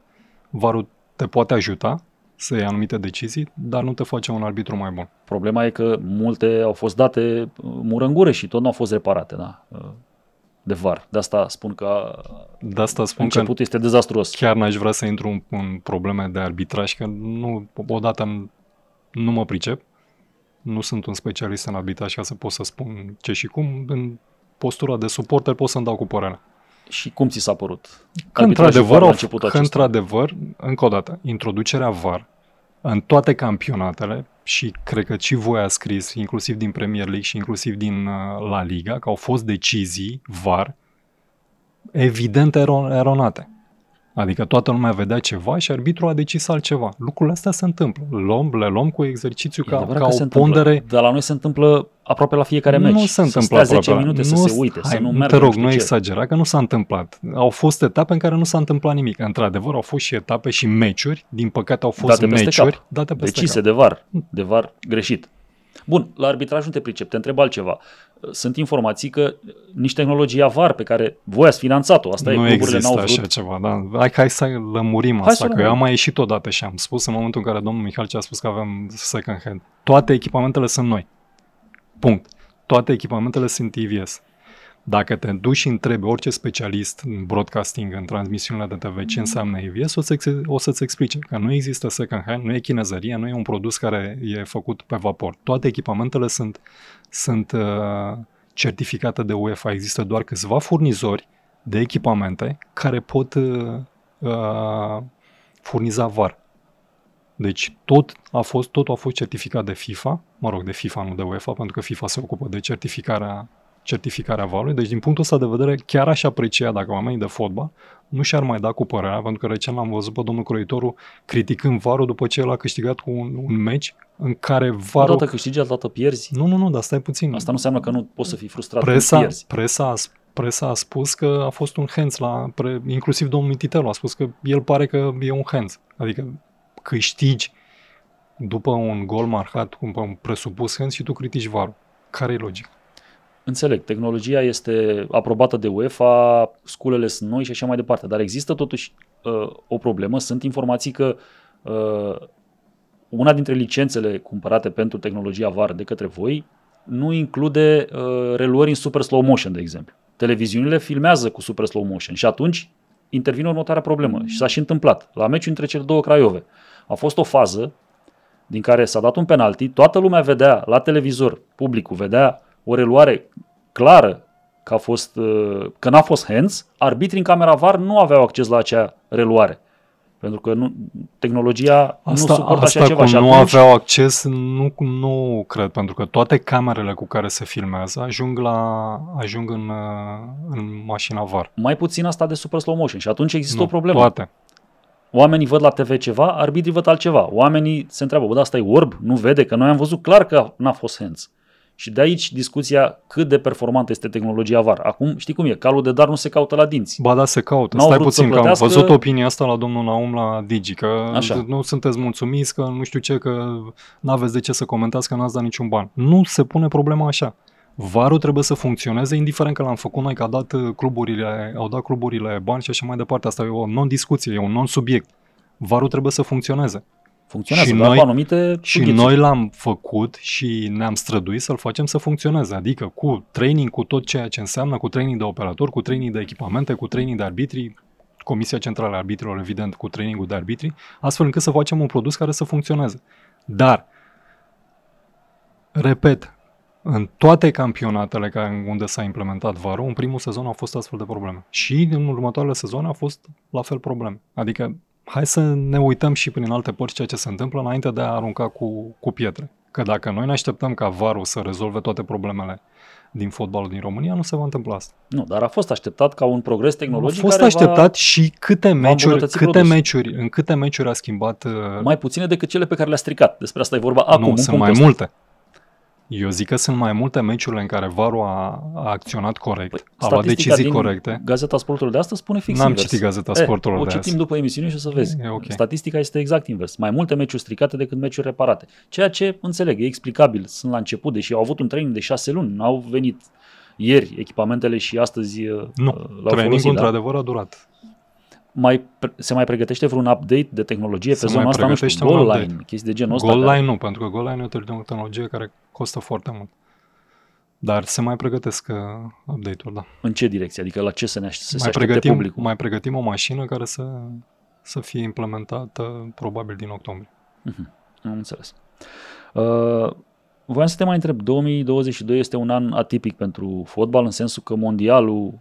Varul te poate ajuta să iei anumite decizii, dar nu te face un arbitru mai bun. Problema e că multe au fost date uh, mură în gură și tot nu au fost reparate. Da? Uh, de var. De asta spun că de asta spun început că este dezastruos. Chiar n-aș vrea să intru în, probleme de arbitraj, că nu, odată nu mă pricep, nu sunt un specialist în arbitraj ca să pot să spun ce și cum. În postura de suporter pot să-mi dau cu părerea. Și cum ți s-a părut? Că într-adevăr, că într-adevăr, încă o dată, introducerea VAR în toate campionatele și cred că și voi a scris, inclusiv din Premier League și inclusiv din uh, La Liga, că au fost decizii VAR evident eronate. Adică toată lumea vedea ceva și arbitru a decis altceva. Lucrurile astea se întâmplă. Luăm, le luăm cu exercițiu ca, ca o pondere. Dar la noi se întâmplă aproape la fiecare meci. Nu se întâmplă să 10 minute nu, să se uite, hai, să nu meargă. Te rog, nu, nu exagera că nu s-a întâmplat. Au fost etape în care nu s-a întâmplat nimic. Într-adevăr, au fost și etape și meciuri. Din păcate au fost date meciuri cap. date peste Decise cap. de var. De var greșit. Bun, la arbitraj nu te pricep, te întreb altceva sunt informații că nici tehnologia VAR pe care voi ați finanțat-o, asta nu e, cluburile n-au vrut. așa ceva, da. Hai, hai să lămurim hai asta, să că lămurim. eu am mai ieșit odată și am spus în momentul în care domnul Mihal ce a spus că avem second hand. Toate echipamentele sunt noi. Punct. Toate echipamentele sunt TVS. Dacă te duci și întrebi orice specialist în broadcasting, în transmisiunile de TV, ce mhm. înseamnă EVS, o, să, o să-ți explice că nu există second hand, nu e chinezărie, nu e un produs care e făcut pe vapor. Toate echipamentele sunt, sunt uh, certificate de UEFA. Există doar câțiva furnizori de echipamente care pot uh, uh, furniza VAR. Deci tot a fost, totul a fost certificat de FIFA, mă rog, de FIFA, nu de UEFA, pentru că FIFA se ocupă de certificarea certificarea valului, deci din punctul ăsta de vedere chiar aș aprecia dacă oamenii de fotbal nu și-ar mai da cu părerea, pentru că recent l-am văzut pe domnul Croitoru criticând varul după ce el a câștigat cu un, un meci în care varul... Odată câștigi, altă pierzi. Nu, nu, nu, dar stai puțin. Asta nu înseamnă că nu poți să fii frustrat presa, pierzi. Presa a presa a spus că a fost un hands la, pre, inclusiv domnul Mititelu a spus că el pare că e un hands. Adică câștigi după un gol marcat, cum un presupus hands și tu critici varul. Care e logica? Înțeleg, tehnologia este aprobată de UEFA, sculele sunt noi și așa mai departe, dar există totuși uh, o problemă. Sunt informații că uh, una dintre licențele cumpărate pentru tehnologia VAR de către voi nu include uh, reluări în super slow motion, de exemplu. Televiziunile filmează cu super slow motion și atunci intervine următoarea problemă și s-a și întâmplat la meciul între cele două Craiove. A fost o fază din care s-a dat un penalti, toată lumea vedea la televizor, publicul vedea o reluare clară că, a fost, uh, că n-a fost hands, arbitrii în camera VAR nu aveau acces la acea reluare. Pentru că nu, tehnologia asta, nu suportă asta așa ceva. Asta nu atunci... aveau acces, nu, nu cred, pentru că toate camerele cu care se filmează ajung, la, ajung în, uh, în mașina VAR. Mai puțin asta de super slow motion și atunci există nu, o problemă. Toate. Oamenii văd la TV ceva, arbitrii văd altceva. Oamenii se întreabă, bă, da, asta e orb, nu vede, că noi am văzut clar că n-a fost hands. Și de aici discuția cât de performantă este tehnologia VAR. Acum știi cum e, calul de dar nu se caută la dinți. Ba da, se caută. N-au Stai puțin, că am văzut opinia asta la domnul Naum la Digi, că Așa. nu sunteți mulțumiți, că nu știu ce, că n-aveți de ce să comentați, că n-ați dat niciun ban. Nu se pune problema așa. Varul trebuie să funcționeze, indiferent că l-am făcut noi, că a dat uh, cluburile, au dat cluburile bani și așa mai departe. Asta e o non-discuție, e un non-subiect. Varul trebuie să funcționeze funcționează, și noi, anumite Și noi l-am făcut și ne-am străduit să-l facem să funcționeze, adică cu training, cu tot ceea ce înseamnă, cu training de operator, cu training de echipamente, cu training de arbitri, Comisia Centrală a Arbitrilor, evident, cu trainingul de arbitri, astfel încât să facem un produs care să funcționeze. Dar, repet, în toate campionatele care, unde s-a implementat varul, în primul sezon au fost astfel de probleme. Și în următoarele sezoane a fost la fel probleme. Adică hai să ne uităm și prin alte părți ceea ce se întâmplă înainte de a arunca cu, cu pietre. Că dacă noi ne așteptăm ca varul să rezolve toate problemele din fotbalul din România, nu se va întâmpla asta. Nu, dar a fost așteptat ca un progres tehnologic. A fost care așteptat va, și câte meciuri, câte produs. meciuri, în câte meciuri a schimbat. Uh, mai puține decât cele pe care le-a stricat. Despre asta e vorba acum. Nu, sunt mai multe. Eu zic că sunt mai multe meciurile în care Varu a, a acționat corect, păi, a luat decizii din corecte. Gazeta Sportului de astăzi spune fix N-am invers. citit Gazeta eh, Sportului eh, de O citim azi. după emisiune și o să vezi. E, okay. Statistica este exact invers. Mai multe meciuri stricate decât meciuri reparate. Ceea ce înțeleg, e explicabil. Sunt la început, deși au avut un training de șase luni, n-au venit ieri echipamentele și astăzi nu, uh, la training da? într-adevăr da? a durat mai, se mai pregătește vreun update de tehnologie se pe zona asta, nu știu, goal line, chestii de genul goal ăsta. Goal da. line nu, pentru că goal line e o tehnologie care costă foarte mult. Dar se mai pregătesc uh, update-uri, da. În ce direcție? Adică la ce să ne aș- să mai se pregătim, publicul? Mai pregătim o mașină care să, să fie implementată probabil din octombrie. Uh-huh. Am înțeles. Uh, voiam să te mai întreb, 2022 este un an atipic pentru fotbal în sensul că mondialul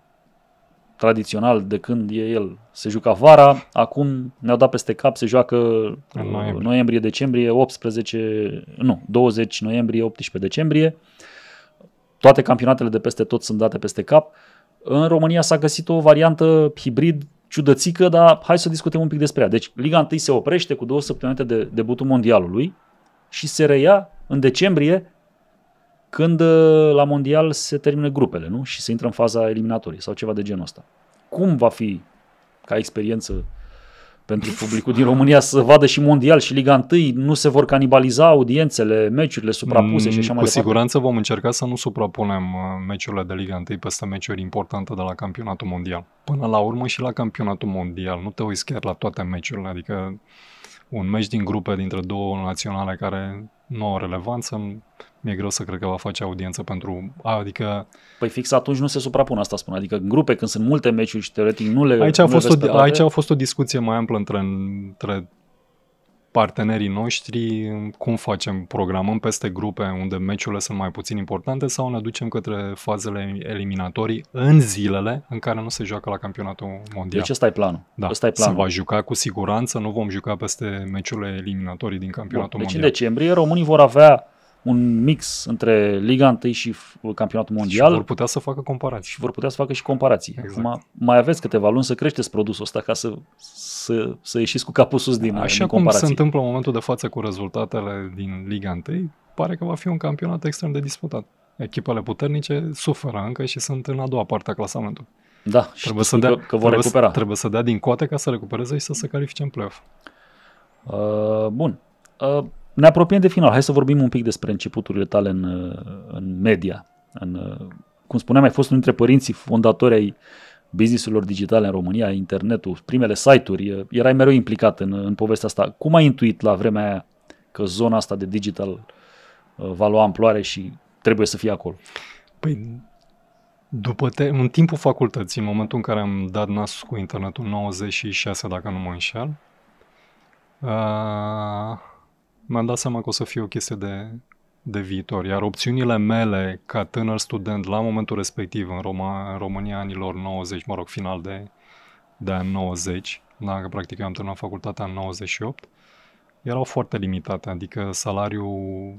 tradițional de când e el se juca vara, acum ne-au dat peste cap, se joacă noiembrie. noiembrie, decembrie, 18, nu, 20 noiembrie, 18 decembrie. Toate campionatele de peste tot sunt date peste cap. În România s-a găsit o variantă hibrid ciudățică, dar hai să discutăm un pic despre ea. Deci Liga 1 se oprește cu două săptămâni de debutul mondialului și se reia în decembrie când uh, la mondial se termină grupele, nu? Și se intră în faza eliminatorii sau ceva de genul ăsta. Cum va fi ca experiență pentru publicul din România să vadă și mondial și Liga 1, nu se vor canibaliza audiențele, meciurile suprapuse și așa mai mm, departe. Cu siguranță vom încerca să nu suprapunem uh, meciurile de Liga 1 peste meciuri importante de la campionatul mondial. Până la urmă și la campionatul mondial, nu te uiți chiar la toate meciurile, adică un meci din grupe dintre două naționale care nu au relevanță, mi-e greu să cred că va face audiență pentru... Adică... Păi fix atunci nu se suprapun asta, spun. Adică în grupe, când sunt multe meciuri și teoretic nu le... Aici, nu a fost, le o, aici a fost o discuție mai amplă între, între partenerii noștri, cum facem? Programăm peste grupe unde meciurile sunt mai puțin importante sau ne ducem către fazele eliminatorii în zilele în care nu se joacă la campionatul mondial? Deci ăsta e planul. Da, ăsta e planul. se va juca cu siguranță, nu vom juca peste meciurile eliminatorii din campionatul Bun, deci mondial. Deci în decembrie românii vor avea un mix între Liga 1 și campionatul mondial. Și vor putea să facă comparații. Și vor putea să facă și comparații. Exact. Acum mai aveți câteva luni să creșteți produsul ăsta ca să, să, să ieșiți cu capul sus din, Așa din comparații. cum se întâmplă în momentul de față cu rezultatele din Liga 1, pare că va fi un campionat extrem de disputat. Echipele puternice suferă încă și sunt în a doua parte a clasamentului. Da, trebuie și să dea, că, că vor trebuie recupera. Să, trebuie să dea din coate ca să recupereze și să se califice în play-off. Uh, bun. Uh, ne apropiem de final. Hai să vorbim un pic despre începuturile tale în, uh, în media. În, uh, cum spuneam, ai fost unul dintre părinții fondatori ai businessurilor digitale în România, internetul, primele site-uri, uh, erai mereu implicat în, în povestea asta. Cum ai intuit la vremea aia că zona asta de digital va lua amploare și trebuie să fie acolo? Păi, după te- în timpul facultății, în momentul în care am dat nas cu internetul, 96 dacă nu mă înșel, uh, mi-am dat seama că o să fie o chestie de, de viitor. Iar opțiunile mele ca tânăr student la momentul respectiv în, Roma, în România anilor 90, mă rog, final de, de an 90, da, că practic am terminat facultatea în 98, erau foarte limitate, adică salariul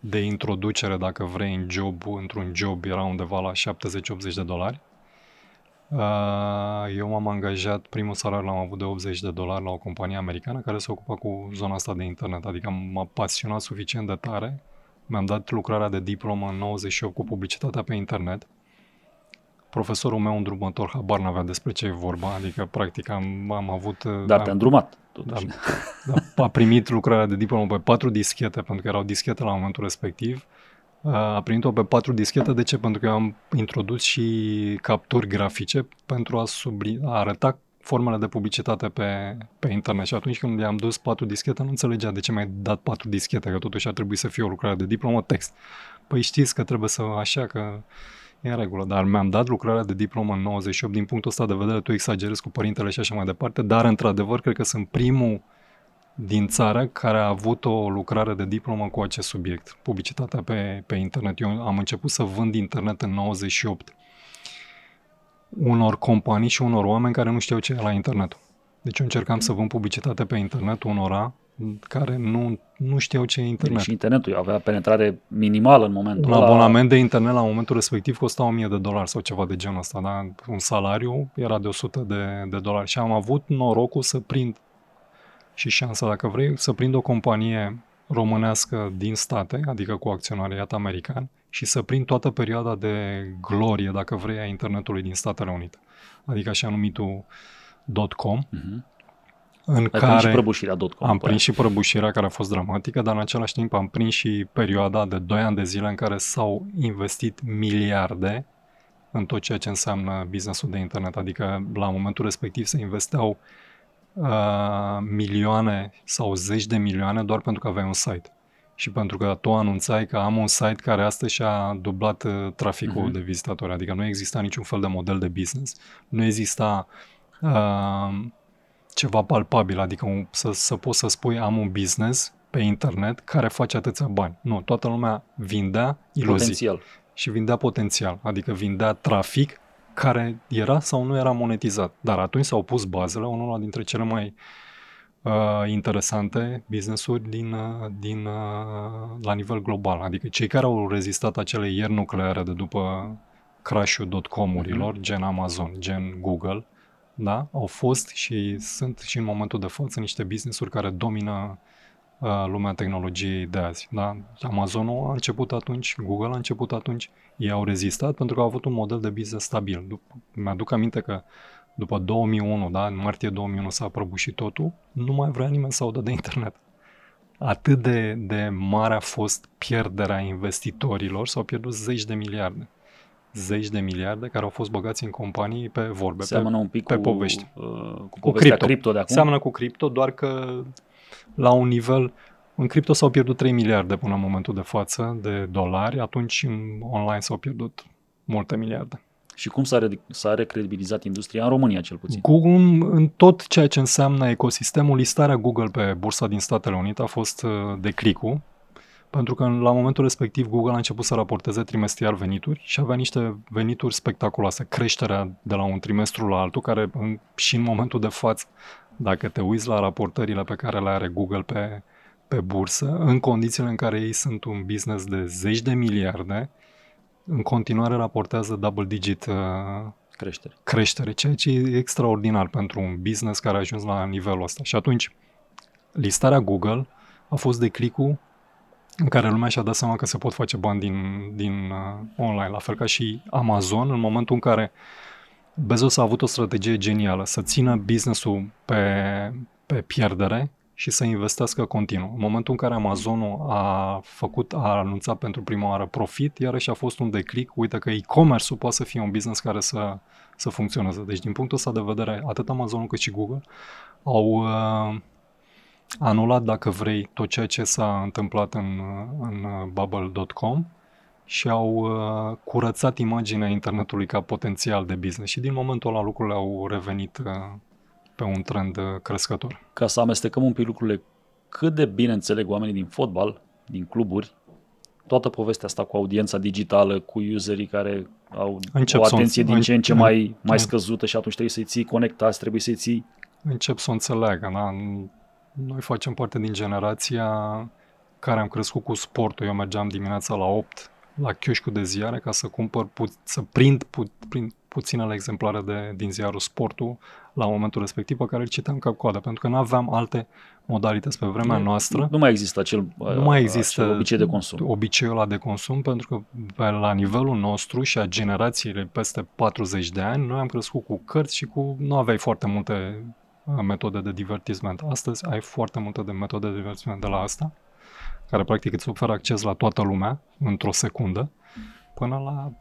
de introducere, dacă vrei, în job, într-un job era undeva la 70-80 de dolari Ah, eu m-am angajat, primul salariu l-am avut de 80 de dolari la o companie americană care se ocupa cu zona asta de internet, adică m-a pasionat suficient de tare, mi-am dat lucrarea de diplomă în 98 cu publicitatea pe internet. Profesorul meu îndrumător habar n-avea despre ce e vorba, adică practic am, am avut... Eh, Dar te-a îndrumat. Da, da, a primit lucrarea de diplomă pe patru dischete, pentru că erau dischete la momentul respectiv a primit-o pe patru dischete. De ce? Pentru că eu am introdus și capturi grafice pentru a, subli- a arăta formele de publicitate pe, pe internet și atunci când i-am dus patru dischete nu înțelegea de ce mi-ai dat patru dischete, că totuși ar trebui să fie o lucrare de diplomă text. Păi știți că trebuie să așa, că e în regulă, dar mi-am dat lucrarea de diplomă în 98, din punctul ăsta de vedere tu exagerezi cu părintele și așa mai departe, dar într-adevăr cred că sunt primul uh, din țară care a avut o lucrare de diplomă cu acest subiect, publicitatea pe, pe internet. Eu am început să vând internet în 98 unor companii și unor oameni care nu știau ce e la internet. Deci eu încercam să vând publicitate pe internet unora care nu, nu știau ce e internet. Și deci internetul avea penetrare minimală în momentul ăla. Un abonament de internet la momentul respectiv costa 1000 de dolari sau ceva de genul ăsta, dar un salariu era de 100 de, de dolari și am avut norocul să prind și șansa, dacă vrei, să prind o companie românească din state, adică cu acționariat american, și să prind toată perioada de glorie, dacă vrei, a internetului din Statele Unite. Adică așa numitul .com, uh-huh. în ai care și prăbușirea .com, am prins da. și prăbușirea care a fost dramatică, dar în același timp am prins și perioada de 2 ani de zile în care s-au investit miliarde în tot ceea ce înseamnă businessul de internet. Adică la momentul respectiv se investeau uh, milioane sau zeci de milioane doar pentru că aveai un site. Și pentru că tu anunțai că am un site care astăzi și-a dublat uh, traficul uh-huh. de vizitatori. Adică nu exista niciun fel de model de business. Nu exista uh, ceva palpabil. Adică un, să, să poți să spui am un business pe internet care face atâția bani. Nu, toată lumea vindea iluzii. Potențial. Și vindea potențial. Adică vindea trafic care era sau nu era monetizat. Dar atunci s-au pus bazele, unul dintre cele mai uh, interesante business-uri din, uh, din, uh, la nivel global. Adică cei care au rezistat acele ieri nucleare de după crash-ul .com-urilor, mhm. gen Amazon, gen Google, da? au fost și sunt și în momentul de față niște business-uri care domină uh, Uh, lumea tehnologiei de azi. Da? Amazonul a început atunci, Google a început atunci, ei au rezistat pentru că au avut un model de business stabil. După, mi-aduc aminte că după 2001, da, în martie 2001 s-a prăbușit totul, nu mai vrea nimeni să audă de internet. Atât de, de mare a fost pierderea investitorilor, s-au pierdut zeci de miliarde zeci de miliarde care au fost băgați în companii pe vorbe, Seamănă pe, un pic pe cu, povești. Uh, cu, cu cripto. cripto de acum? Seamănă cu cripto, doar că la un nivel în cripto s-au pierdut 3 miliarde până în momentul de față de dolari, atunci în online s-au pierdut multe miliarde. Și cum s-a, re- s-a recredibilizat industria în România cel puțin? Google, în tot ceea ce înseamnă ecosistemul, listarea Google pe bursa din Statele Unite a fost uh, de clicul, pentru că la momentul respectiv Google a început să raporteze trimestrial venituri și avea niște venituri spectaculoase, creșterea de la un trimestru la altul, care în, și în momentul de față dacă te uiți la raportările pe care le are Google pe, pe bursă, în condițiile în care ei sunt un business de zeci de miliarde, în continuare raportează double digit uh, creștere. creștere, ceea ce e extraordinar pentru un business care a ajuns la nivelul ăsta. Și atunci, listarea Google a fost de clicul în care lumea și-a dat seama că se pot face bani din, din uh, online, la fel ca și Amazon, în momentul în care uh, Bezos a avut o strategie genială, să țină businessul pe, pe pierdere și să investească continuu. În momentul în care Amazonul a făcut, a anunțat pentru prima oară profit, iarăși a fost un declic, uite că e-commerce-ul poate să fie un business care să, să funcționeze. Deci din punctul ăsta de vedere, atât Amazonul cât și Google au uh, anulat, dacă vrei, tot ceea ce s-a întâmplat în, în bubble.com și au uh, curățat imaginea internetului ca potențial de business și din momentul ăla lucrurile au revenit uh, pe un trend uh, crescător. Ca să amestecăm un pic lucrurile, cât de bine înțeleg oamenii din fotbal, din cluburi, toată povestea asta cu audiența digitală, cu userii care au Încep o atenție din ce în ce mai, mai scăzută și atunci trebuie să-i ții conectați, trebuie să-i ții... Încep să o înțeleagă, da? Noi facem parte din generația care am crescut cu sportul. Eu mergeam dimineața la 8 la chioșcul de ziare ca să cumpăr, pu- să prind, pu- prind puținele exemplare de, din ziarul Sportul la momentul respectiv pe care îl citeam cap coadă, pentru că nu aveam alte modalități pe vremea nu, noastră. Nu mai există acel, nu uh, mai există acel obicei de consum. Obiceiul ăla de consum, pentru că pe la nivelul nostru și a generației peste 40 de ani, noi am crescut cu cărți și cu nu aveai foarte multe metode de divertisment. Astăzi ai foarte multe de metode de divertisment de la asta care practic îți oferă acces la toată lumea într-o secundă, până la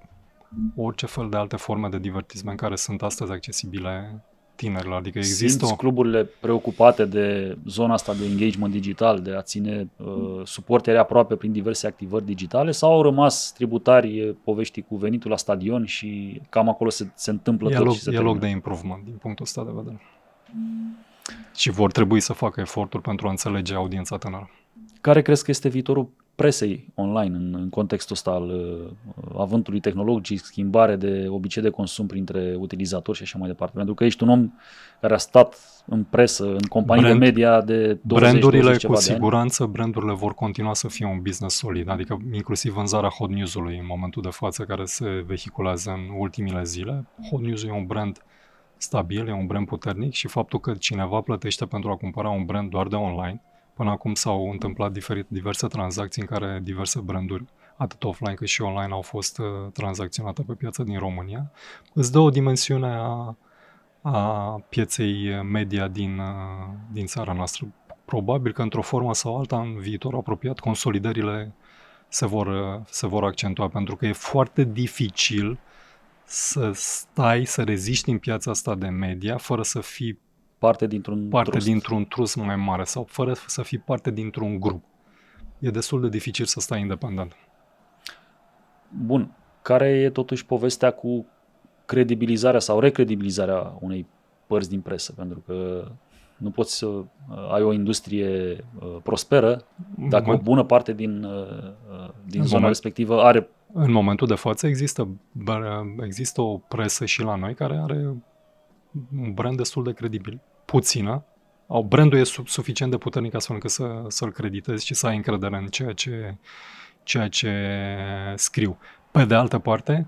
orice fel de alte forme de divertisment care sunt astăzi accesibile tinerilor. Adică există Simți cluburile preocupate de zona asta de engagement digital, de a ține uh, suporteri aproape prin diverse activări digitale sau au rămas tributari uh, poveștii cu venitul la stadion și cam acolo se, se întâmplă e tot loc, și se E termină. loc de improvement din punctul ăsta de vedere. Și vor trebui să facă eforturi pentru a înțelege audiența tânără. Care crezi că este viitorul presei online în, în contextul ăsta al uh, avântului tehnologic, schimbare de obicei de consum printre utilizatori și așa mai departe. Pentru că ești un om care a stat în presă, în companii Brand, de media de 20 Brandurile, cu siguranță, brandurile vor continua să fie un business solid, adică inclusiv vânzarea Hot News-ului în momentul de față care se vehiculează în ultimile zile. Hot News e un brand stabil, e un brand puternic și faptul că cineva plătește pentru a cumpăra un brand doar de online – Până acum s-au întâmplat diferit, diverse tranzacții în care diverse branduri, atât offline cât și online, au fost uh, tranzacționate pe piața din România. Îți dă o dimensiune a, a pieței media din, uh, din țara noastră. Probabil că într-o formă sau alta, în viitor apropiat, consolidările se vor, uh, se vor accentua, pentru că e foarte dificil să stai, să reziști în piața asta de media fără să fii parte dintr-un parte trust. dintr-un trust mai mare sau fără să fii parte dintr-un grup. E destul de dificil să stai independent. Bun. Care e totuși povestea cu credibilizarea sau recredibilizarea unei părți din presă? Pentru că nu poți să uh, ai o industrie uh, prosperă dacă o bună parte din, uh, din zona moment, respectivă are... În momentul de față există, există o presă și la noi care are un brand destul de credibil puțină, au, brandul e sub, suficient de puternic astfel încât să, să-l creditezi și să ai încredere în ceea ce, ceea ce scriu. Pe de altă parte,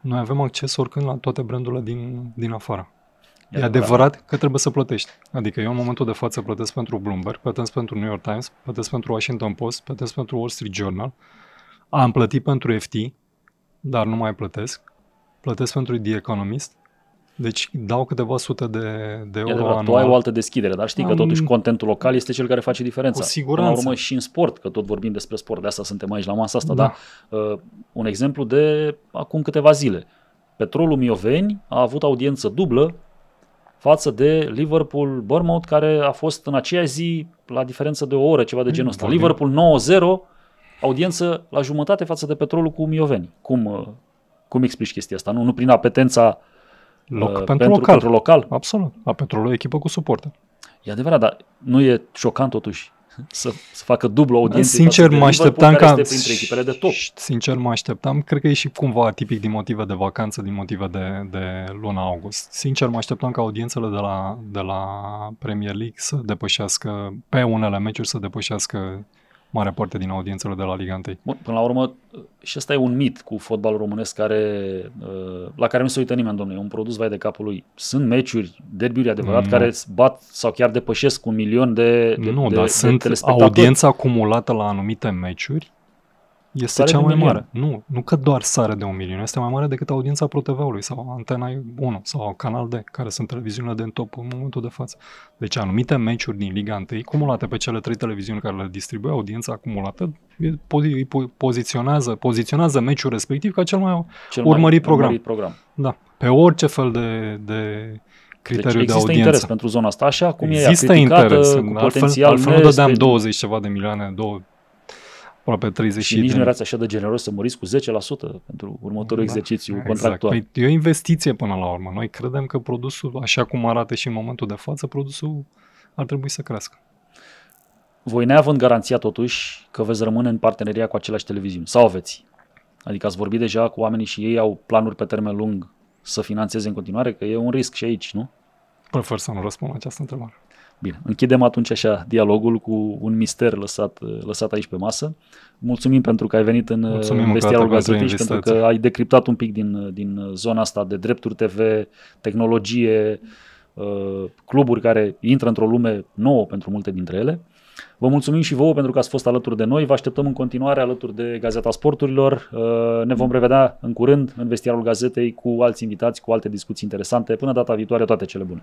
noi avem acces oricând la toate brandurile din, din afară. E, e adevărat că trebuie să plătești. Adică eu în momentul de față plătesc pentru Bloomberg, plătesc pentru New York Times, plătesc pentru Washington Post, plătesc pentru Wall Street Journal, am plătit pentru FT, dar nu mai plătesc, plătesc pentru The Economist, deci dau câteva sute de, de euro adevărat, anual. Tu ai o altă deschidere, dar știi Am... că totuși contentul local este cel care face diferența. Cu siguranță. Până urmă și în sport, că tot vorbim despre sport, de asta suntem aici la masa asta, da. dar uh, un exemplu de acum câteva zile. Petrolul Mioveni a avut audiență dublă față de Liverpool Bournemouth, care a fost în aceea zi, la diferență de o oră, ceva de mm, genul ăsta. Liverpool 9-0, audiență la jumătate față de petrolul cu Mioveni. Cum, uh, cum explici chestia asta? Nu, nu prin apetența Loc uh, pentru, pentru, local. pentru local. Absolut. A, pentru o echipă cu suporte. E adevărat, dar nu e șocant totuși să, să facă dublu audiență. Sincer, mă așteptam ca... echipele de top. Sincer, mă așteptam. Cred că e și cumva tipic din motive de vacanță, din motive de, de luna august. Sincer, mă așteptam ca audiențele de la, de la Premier League să depășească, pe unele meciuri, să depășească mare parte din audiențele de la Liga 1. Bun, până la urmă, și asta e un mit cu fotbalul românesc care, uh, la care nu se uită nimeni, domnule, un produs vai de capul lui. Sunt meciuri, derbiuri adevărat, mm. care bat sau chiar depășesc un milion de, de Nu, de, dar de sunt audiența acumulată la anumite meciuri este sare cea mai milion. mare. Nu, nu că doar sare de un milion, este mai mare decât audiența ProTV-ului sau Antena 1 sau Canal D, care sunt televiziunile de în top în momentul de față. Deci anumite meciuri din Liga 1, cumulate pe cele trei televiziuni care le distribuie, audiența acumulată îi poziționează, poziționează meciul respectiv ca cel mai cel urmărit, program. urmărit program. Da. Pe orice fel de, de criteriu deci de audiență. interes pentru zona asta, așa cum există e Există interes. cu altfel, potențial altfel nu dădeam 20 ceva de milioane, aproape 30 Și nici nu erați așa de generos să muriți cu 10% pentru următorul da, exercițiu exact. contractual. Păi e o investiție până la urmă. Noi credem că produsul, așa cum arată și în momentul de față, produsul ar trebui să crească. Voi neavând garanția totuși că veți rămâne în parteneria cu aceleași televiziuni. Sau veți? Adică ați vorbit deja cu oamenii și ei au planuri pe termen lung să financeze în continuare, că e un risc și aici, nu? Prefer să nu răspund la această întrebare. Bine, închidem atunci așa dialogul cu un mister lăsat, lăsat aici pe masă. Mulțumim pentru că ai venit în vestiarul Bestiarul Gazetei și pentru că ai decriptat un pic din, din zona asta de drepturi TV, tehnologie, uh, cluburi care intră într-o lume nouă pentru multe dintre ele. Vă mulțumim și vouă pentru că ați fost alături de noi. Vă așteptăm în continuare alături de Gazeta Sporturilor. Uh, ne vom revedea în curând în vestiarul gazetei cu alți invitați, cu alte discuții interesante. Până data viitoare, toate cele bune!